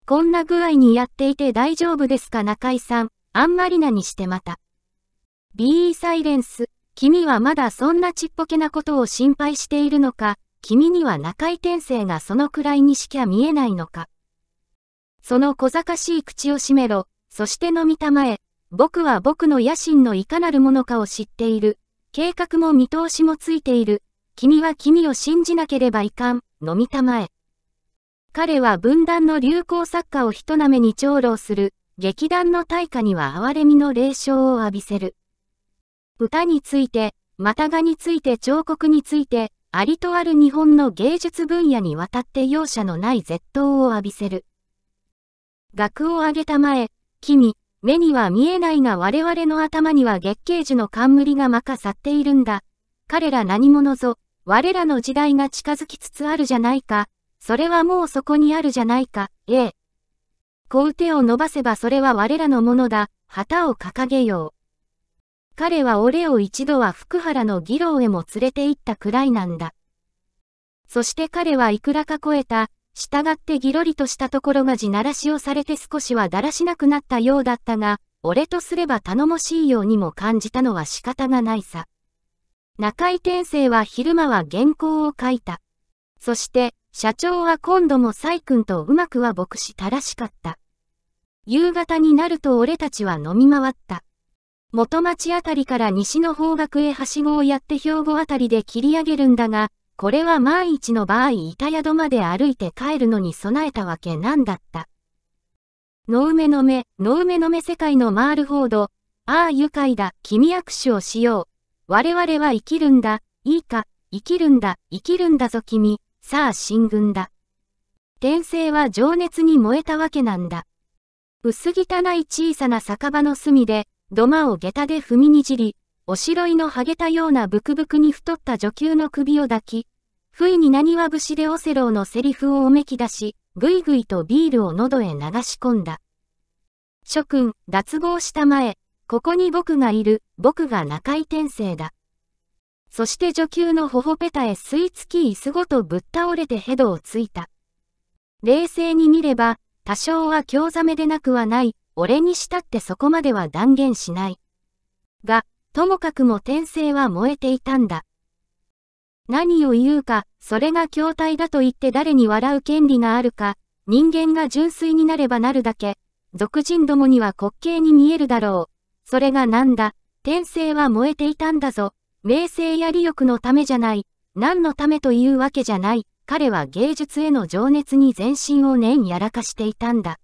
こんな具合にやっていて大丈夫ですか中井さん、あんまりなにしてまた。BE サイレンス、君はまだそんなちっぽけなことを心配しているのか、君には中井天生がそのくらいにしきゃ見えないのか。その小賢しい口を閉めろ、そして飲みたまえ、僕は僕の野心のいかなるものかを知っている。計画も見通しもついている。君は君を信じなければいかん。飲みたまえ。彼は分断の流行作家を人なめに長老する。劇団の大家には哀れみの霊障を浴びせる。歌について、またがについて彫刻について、ありとある日本の芸術分野にわたって容赦のない絶倒を浴びせる。額を上げたまえ、君、目には見えないが我々の頭には月桂樹の冠がまか去っているんだ。彼ら何者ぞ、我らの時代が近づきつつあるじゃないか、それはもうそこにあるじゃないか、ええ。こう手を伸ばせばそれは我らのものだ、旗を掲げよう。彼は俺を一度は福原の議論へも連れて行ったくらいなんだ。そして彼はいくらか超えた、従ってぎろりとしたところが地ならしをされて少しはだらしなくなったようだったが、俺とすれば頼もしいようにも感じたのは仕方がないさ。中井天生は昼間は原稿を書いた。そして、社長は今度もサイ君とうまくは牧したらしかった。夕方になると俺たちは飲み回った。元町あたりから西の方角へはしごをやって兵庫あたりで切り上げるんだが、これは万一の場合板宿まで歩いて帰るのに備えたわけなんだった。野梅の目、ウ梅の目世界のマールフォード、ああ愉快だ、君握手をしよう。我々は生きるんだ、いいか、生きるんだ、生きるんだぞ君、さあ進軍だ。転生は情熱に燃えたわけなんだ。薄汚い小さな酒場の隅で、土間を下駄で踏みにじり、おしろいのハゲたようなブクブクに太った女給の首を抱き、不意に何は節でオセローのセリフをおめき出し、ぐいぐいとビールを喉へ流し込んだ。諸君、脱帽した前、ここに僕がいる、僕が中井転生だ。そして女給のほほペタへ吸い付き椅子ごとぶっ倒れてヘドをついた。冷静に見れば、多少は興ざめでなくはない、俺にしたってそこまでは断言しない。が、ともかくも転生は燃えていたんだ。何を言うか、それが筐体だと言って誰に笑う権利があるか、人間が純粋になればなるだけ、俗人どもには滑稽に見えるだろう。それがなんだ、天性は燃えていたんだぞ。名声や利欲のためじゃない。何のためというわけじゃない。彼は芸術への情熱に全身を念やらかしていたんだ。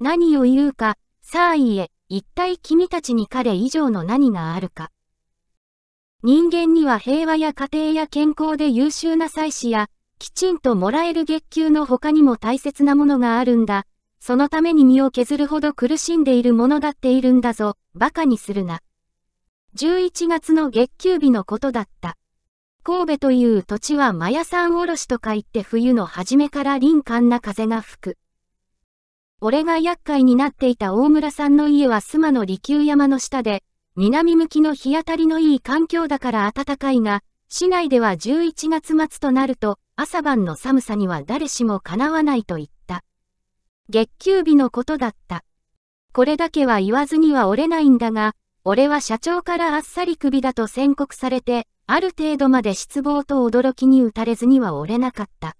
何を言うか、さあいえ、一体君たちに彼以上の何があるか。人間には平和や家庭や健康で優秀な妻子や、きちんともらえる月給の他にも大切なものがあるんだ。そのために身を削るほど苦しんでいるものだっているんだぞ、馬鹿にするな。11月の月給日のことだった。神戸という土地はマヤさんおろしとか言って冬の初めから林間な風が吹く。俺が厄介になっていた大村さんの家は妻の利休山の下で、南向きの日当たりのいい環境だから暖かいが、市内では11月末となると、朝晩の寒さには誰しもかなわないと言った。月給日のことだった。これだけは言わずには折れないんだが、俺は社長からあっさり首だと宣告されて、ある程度まで失望と驚きに打たれずには折れなかった。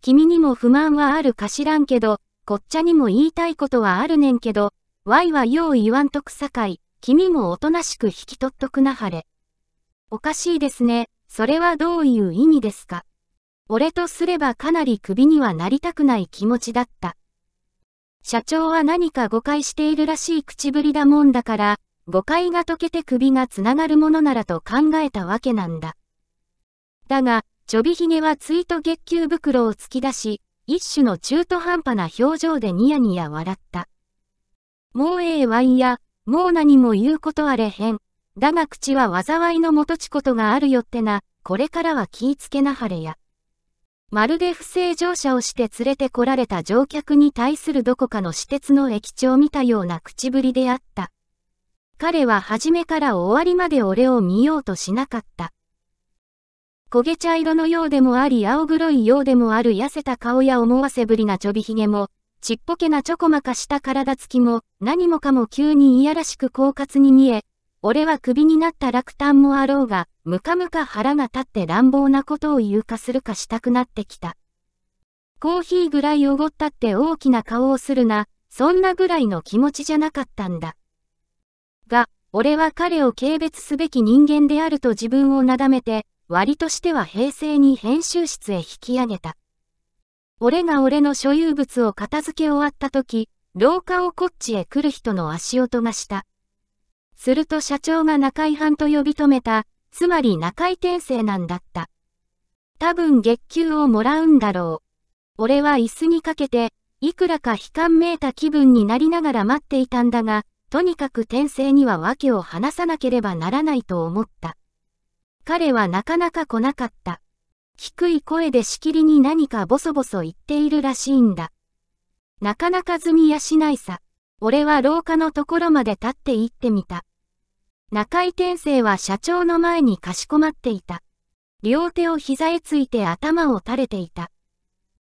君にも不満はあるか知らんけど、こっちゃにも言いたいことはあるねんけど、Y はよう言わんとくさかい。君もおとなしく引き取っとくなはれ。おかしいですね。それはどういう意味ですか俺とすればかなり首にはなりたくない気持ちだった。社長は何か誤解しているらしい口ぶりだもんだから、誤解が解けて首がつながるものならと考えたわけなんだ。だが、ちょびひげはついと月給袋を突き出し、一種の中途半端な表情でニヤニヤ笑った。もうええわいや、もう何も言うことあれへん。だが口は災いの元ちことがあるよってな、これからは気ぃつけなはれや。まるで不正乗車をして連れてこられた乗客に対するどこかの私鉄の駅長を見たような口ぶりであった。彼は初めから終わりまで俺を見ようとしなかった。焦げ茶色のようでもあり青黒いようでもある痩せた顔や思わせぶりなちょびひげも、ちっぽけなちょこまかした体つきも、何もかも急にいやらしく狡猾に見え、俺は首になった落胆もあろうが、ムカムカ腹が立って乱暴なことを言うかするかしたくなってきた。コーヒーぐらいおごったって大きな顔をするな、そんなぐらいの気持ちじゃなかったんだ。が、俺は彼を軽蔑すべき人間であると自分をなだめて、割としては平成に編集室へ引き上げた。俺が俺の所有物を片付け終わった時、廊下をこっちへ来る人の足音がした。すると社長が中井藩と呼び止めた、つまり中井転生なんだった。多分月給をもらうんだろう。俺は椅子にかけて、いくらか悲観めいた気分になりながら待っていたんだが、とにかく転生には訳を話さなければならないと思った。彼はなかなか来なかった。低い声でしきりに何かボソボソ言っているらしいんだ。なかなか済みやしないさ。俺は廊下のところまで立って行ってみた。中井天生は社長の前にかしこまっていた。両手を膝へついて頭を垂れていた。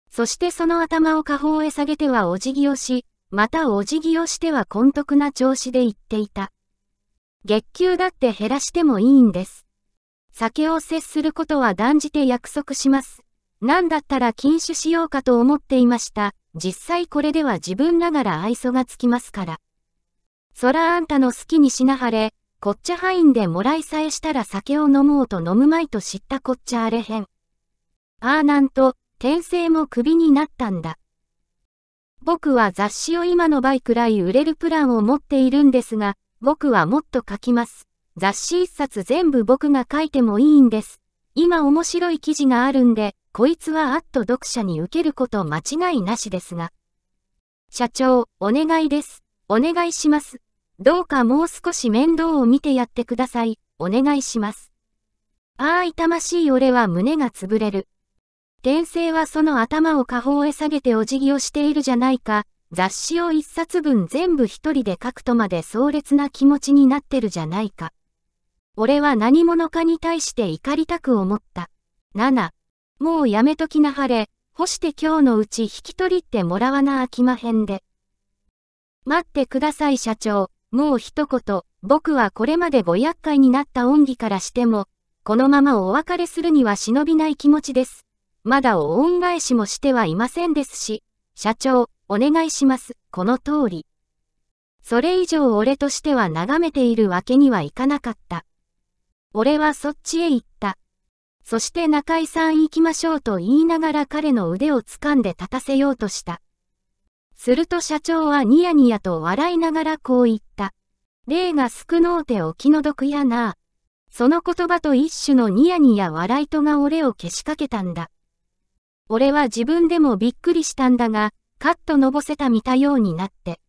そしてその頭を下方へ下げてはお辞儀をし、またお辞儀をしては根徳な調子で言っていた。月給だって減らしてもいいんです。酒を接することは断じて約束します。なんだったら禁酒しようかと思っていました。実際これでは自分ながら愛想がつきますから。そらあんたの好きにしなはれ、こっちゃ範囲でもらいさえしたら酒を飲もうと飲むまいと知ったこっちゃあれへん。ああなんと、転生もクビになったんだ。僕は雑誌を今の倍くらい売れるプランを持っているんですが、僕はもっと書きます。雑誌一冊全部僕が書いてもいいんです。今面白い記事があるんで、こいつはあっと読者に受けること間違いなしですが。社長、お願いです。お願いします。どうかもう少し面倒を見てやってください。お願いします。ああ、痛ましい俺は胸が潰れる。転生はその頭を下方へ下げてお辞儀をしているじゃないか。雑誌を一冊分全部一人で書くとまで壮烈な気持ちになってるじゃないか。俺は何者かに対して怒りたく思った。7、もうやめときなはれ、干して今日のうち引き取りってもらわなあきまへんで。待ってください社長、もう一言、僕はこれまでご厄介になった恩義からしても、このままお別れするには忍びない気持ちです。まだお恩返しもしてはいませんですし、社長、お願いします、この通り。それ以上俺としては眺めているわけにはいかなかった。俺はそっちへ行った。そして中井さん行きましょうと言いながら彼の腕を掴んで立たせようとした。すると社長はニヤニヤと笑いながらこう言った。霊が少のうてお気の毒やな。その言葉と一種のニヤニヤ笑いとが俺を消しかけたんだ。俺は自分でもびっくりしたんだが、カッとのぼせた見たようになって。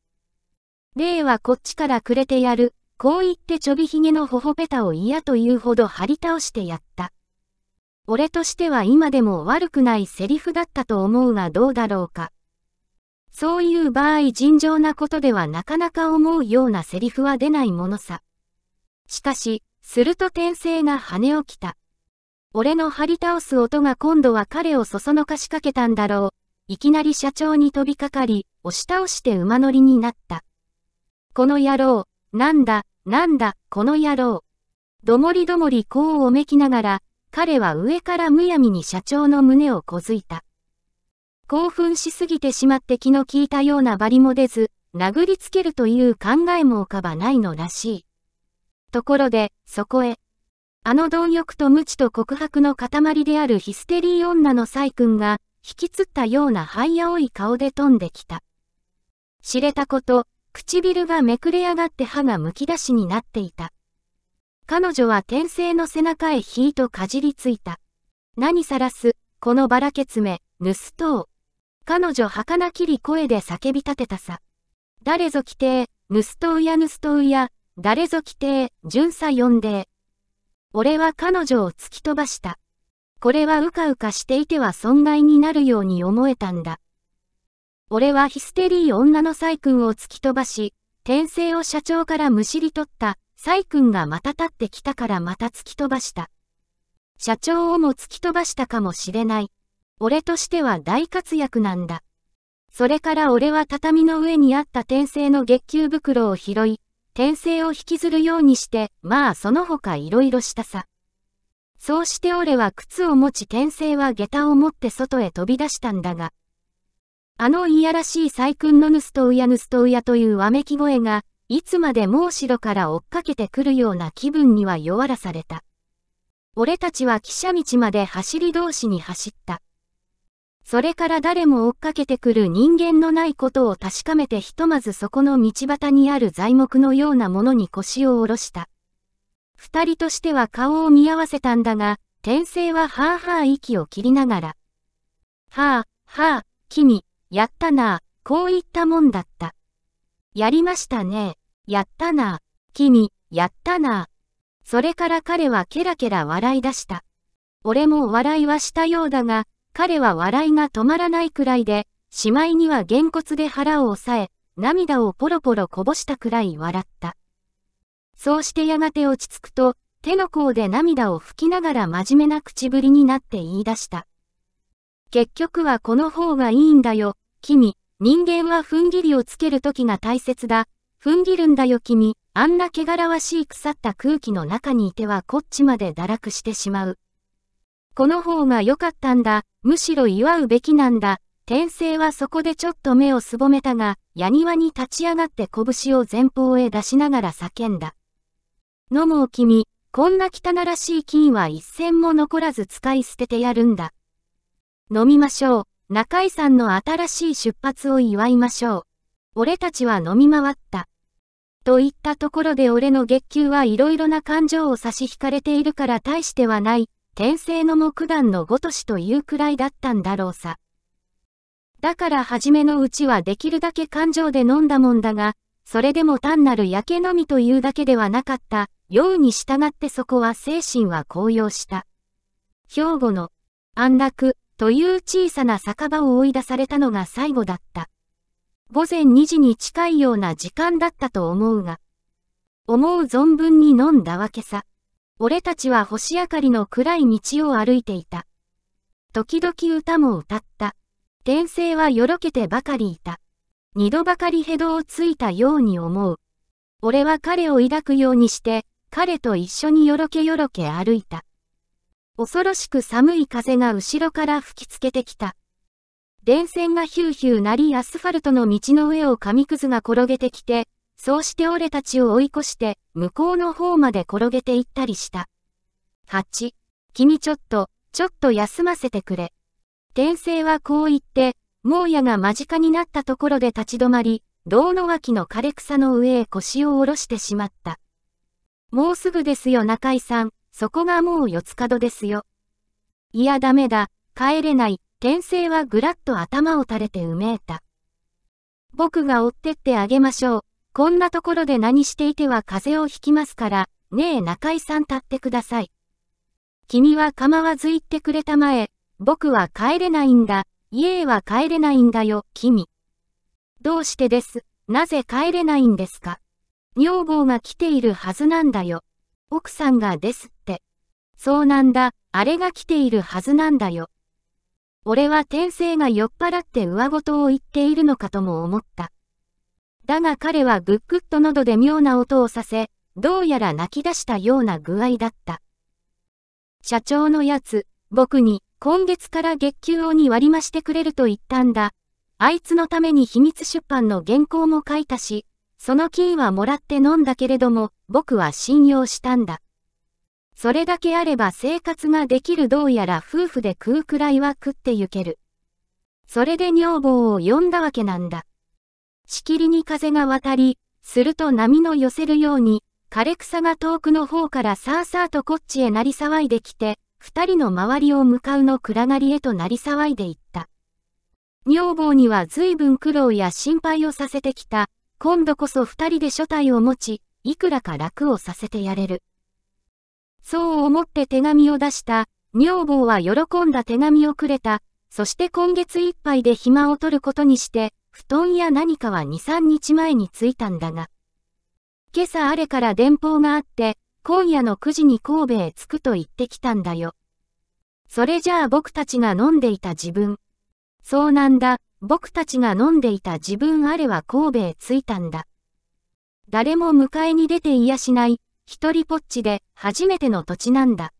霊はこっちからくれてやる、こう言ってちょびひげのほほぺたを嫌というほど張り倒してやった。俺としては今でも悪くないセリフだったと思うがどうだろうか。そういう場合尋常なことではなかなか思うようなセリフは出ないものさ。しかし、すると転生が跳ね起きた。俺の張り倒す音が今度は彼をそそのかしかけたんだろう。いきなり社長に飛びかかり、押し倒して馬乗りになった。この野郎、なんだ、なんだ、この野郎。どもりどもりこうおめきながら、彼は上からむやみに社長の胸をこづいた。興奮しすぎてしまって気の利いたようなバリも出ず、殴りつけるという考えも浮かばないのらしい。ところで、そこへ。あの貪欲と無知と告白の塊であるヒステリー女の細君が、引きつったような灰青い顔で飛んできた。知れたこと、唇がめくれ上がって歯がむき出しになっていた。彼女は天性の背中へひいとかじりついた。何さらす、このばらけ爪、盗とう。彼女儚きり声で叫び立てたさ。誰ぞ来て、盗とうや盗とうや、誰ぞ来て、巡査呼んで。俺は彼女を突き飛ばした。これはうかうかしていては損害になるように思えたんだ。俺はヒステリー女のサイ君を突き飛ばし、転生を社長からむしり取ったサイ君がまた立ってきたからまた突き飛ばした。社長をも突き飛ばしたかもしれない。俺としては大活躍なんだ。それから俺は畳の上にあった転生の月給袋を拾い、転生を引きずるようにして、まあその他いろいろしたさ。そうして俺は靴を持ち転生は下駄を持って外へ飛び出したんだが、あのいやらしい細君のヌスとウヤヌスとウヤというわめき声が、いつまでも後ろから追っかけてくるような気分には弱らされた。俺たちは汽車道まで走り同士に走った。それから誰も追っかけてくる人間のないことを確かめてひとまずそこの道端にある材木のようなものに腰を下ろした。二人としては顔を見合わせたんだが、天性ははあはあ息を切りながら。はあ、はあ、君、やったなこういったもんだった。やりましたね。やったな君、やったなそれから彼はケラケラ笑い出した。俺も笑いはしたようだが、彼は笑いが止まらないくらいで、しまいにはげんこつで腹を押さえ、涙をポロポロこぼしたくらい笑った。そうしてやがて落ち着くと、手の甲で涙を拭きながら真面目な口ぶりになって言い出した。結局はこの方がいいんだよ。君、人間は踏ん切りをつける時が大切だ。踏ん切るんだよ君、あんな汚らわしい腐った空気の中にいてはこっちまで堕落してしまう。この方が良かったんだ、むしろ祝うべきなんだ。天性はそこでちょっと目をすぼめたが、矢庭に立ち上がって拳を前方へ出しながら叫んだ。のもう君、こんな汚らしい金は一銭も残らず使い捨ててやるんだ。飲みましょう。中井さんの新しい出発を祝いましょう。俺たちは飲み回った。といったところで俺の月給はいろいろな感情を差し引かれているから大してはない、天性の木段のごとしというくらいだったんだろうさ。だから初めのうちはできるだけ感情で飲んだもんだが、それでも単なる焼けのみというだけではなかった、ように従ってそこは精神は高揚した。兵庫の安楽という小さな酒場を追い出されたのが最後だった。午前2時に近いような時間だったと思うが、思う存分に飲んだわけさ。俺たちは星明かりの暗い道を歩いていた。時々歌も歌った。天性はよろけてばかりいた。二度ばかりヘドをついたように思う。俺は彼を抱くようにして、彼と一緒によろけよろけ歩いた。恐ろしく寒い風が後ろから吹きつけてきた。電線がヒューヒューなりアスファルトの道の上を紙くずが転げてきて、そうして俺たちを追い越して、向こうの方まで転げていったりした。8、君ちょっと、ちょっと休ませてくれ。天聖はこう言って、猛矢が間近になったところで立ち止まり、道の脇の枯れ草の上へ腰を下ろしてしまった。もうすぐですよ中井さん、そこがもう四つ角ですよ。いやダメだ、帰れない、天性はぐらっと頭を垂れてうめいた。僕が追ってってあげましょう。こんなところで何していては風邪をひきますから、ねえ中井さん立ってください。君は構わず言ってくれたまえ、僕は帰れないんだ、家へは帰れないんだよ、君。どうしてです、なぜ帰れないんですか。女房が来ているはずなんだよ。奥さんがですって。そうなんだ、あれが来ているはずなんだよ。俺は天性が酔っ払って上事を言っているのかとも思った。だが彼はぐっぐっと喉で妙な音をさせ、どうやら泣き出したような具合だった。社長のやつ、僕に今月から月給を2割増してくれると言ったんだ。あいつのために秘密出版の原稿も書いたし、そのキーはもらって飲んだけれども、僕は信用したんだ。それだけあれば生活ができるどうやら夫婦で食うくらいは食ってゆける。それで女房を呼んだわけなんだ。しきりに風が渡り、すると波の寄せるように、枯れ草が遠くの方からさあさあとこっちへ鳴り騒いできて、二人の周りを向かうの暗がりへと鳴り騒いでいった。女房には随分苦労や心配をさせてきた。今度こそ二人で所帯を持ち、いくらか楽をさせてやれる。そう思って手紙を出した、女房は喜んだ手紙をくれた、そして今月いっぱいで暇を取ることにして、布団や何かは2、3日前に着いたんだが。今朝あれから電報があって、今夜の9時に神戸へ着くと言ってきたんだよ。それじゃあ僕たちが飲んでいた自分。そうなんだ、僕たちが飲んでいた自分あれは神戸へ着いたんだ。誰も迎えに出て癒しない、一人ぽっちで初めての土地なんだ。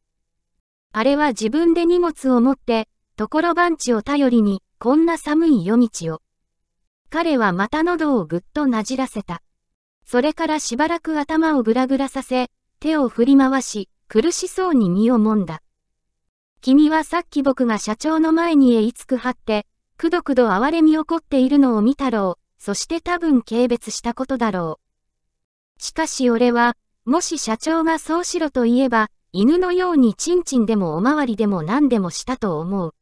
あれは自分で荷物を持って、ところ番地を頼りに、こんな寒い夜道を。彼はまた喉をぐっとなじらせた。それからしばらく頭をぐらぐらさせ、手を振り回し、苦しそうに身をもんだ。君はさっき僕が社長の前にへいつくはって、くどくど哀れみ怒っているのを見たろう。そして多分軽蔑したことだろう。しかし俺は、もし社長がそうしろと言えば、犬のようにちんちんでもおまわりでも何でもしたと思う。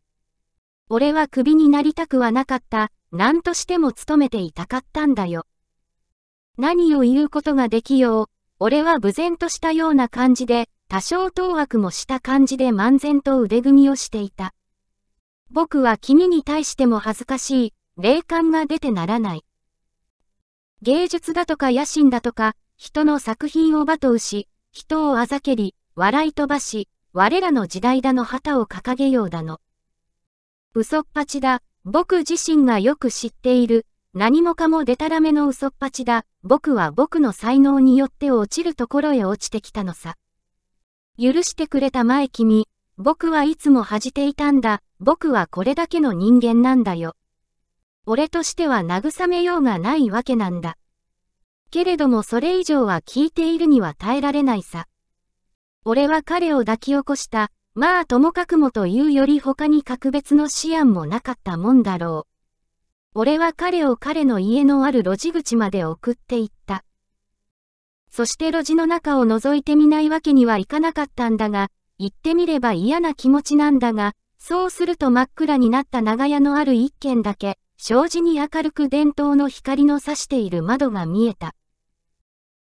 俺はクビになりたくはなかった、何としても勤めていたかったんだよ。何を言うことができよう、俺は無然としたような感じで、多少当惑もした感じで漫然と腕組みをしていた。僕は君に対しても恥ずかしい、霊感が出てならない。芸術だとか野心だとか、人の作品を罵倒し、人をあざけり、笑い飛ばし、我らの時代だの旗を掲げようだの。嘘っぱちだ、僕自身がよく知っている、何もかもでたらめの嘘っぱちだ、僕は僕の才能によって落ちるところへ落ちてきたのさ。許してくれたまえ君、僕はいつも恥じていたんだ。僕はこれだけの人間なんだよ。俺としては慰めようがないわけなんだ。けれどもそれ以上は聞いているには耐えられないさ。俺は彼を抱き起こした。まあともかくもというより他に格別の思案もなかったもんだろう。俺は彼を彼の家のある路地口まで送っていった。そして路地の中を覗いてみないわけにはいかなかったんだが、言ってみれば嫌な気持ちなんだが、そうすると真っ暗になった長屋のある一軒だけ、障子に明るく伝統の光の差している窓が見えた。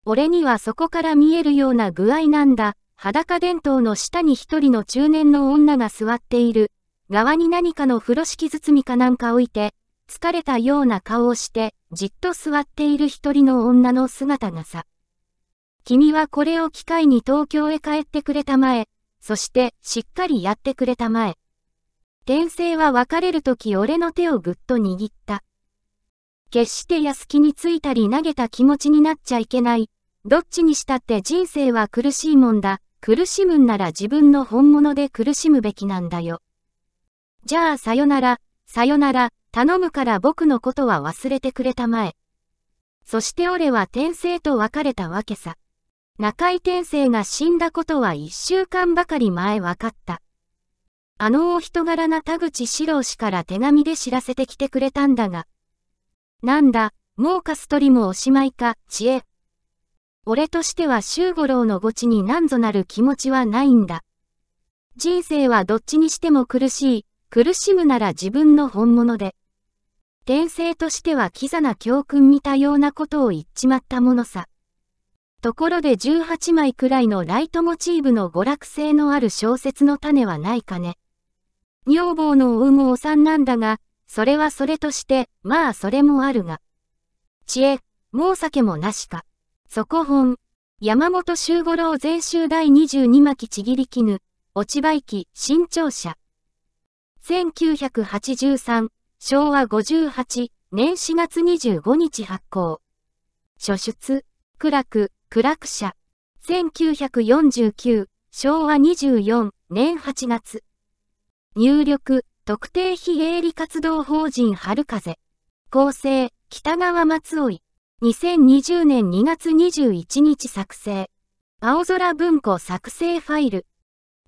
俺にはそこから見えるような具合なんだ。裸伝統の下に一人の中年の女が座っている。側に何かの風呂敷包みかなんか置いて、疲れたような顔をして、じっと座っている一人の女の姿がさ。君はこれを機会に東京へ帰ってくれたまえ、そしてしっかりやってくれたまえ。転生は別れるとき俺の手をぐっと握った。決して安気についたり投げた気持ちになっちゃいけない。どっちにしたって人生は苦しいもんだ。苦しむんなら自分の本物で苦しむべきなんだよ。じゃあさよなら、さよなら、頼むから僕のことは忘れてくれたまえ。そして俺は転生と別れたわけさ。中井天聖が死んだことは一週間ばかり前分かった。あのお人柄な田口四郎氏から手紙で知らせてきてくれたんだが。なんだ、もうカストリもおしまいか、知恵。俺としては周五郎の墓地に何ぞなる気持ちはないんだ。人生はどっちにしても苦しい、苦しむなら自分の本物で。天聖としてはキザな教訓見たようなことを言っちまったものさ。ところで18枚くらいのライトモチーブの娯楽性のある小説の種はないかね。女房の産むお産なんだが、それはそれとして、まあそれもあるが。知恵、もう酒もなしか。そこ本。山本周五郎全集第22巻ちぎり絹、落ち葉駅、新潮社。1983、昭和58年4月25日発行。初出、苦楽、ク楽者。1949、昭和24年8月。入力、特定非営利活動法人春風。構成、北川松尾。2020年2月21日作成。青空文庫作成ファイル。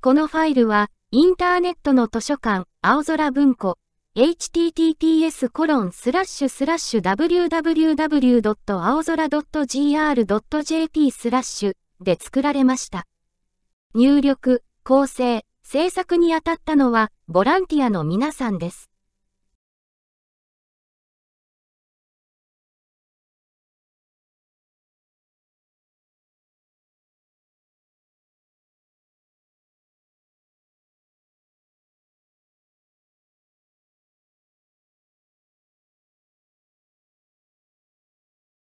このファイルは、インターネットの図書館、青空文庫、https コロンスラッシュスラッシュ www.aozora.gr.jp スラッシュで作られました。入力、構成、制作にあたったのはボランティアの皆さんです。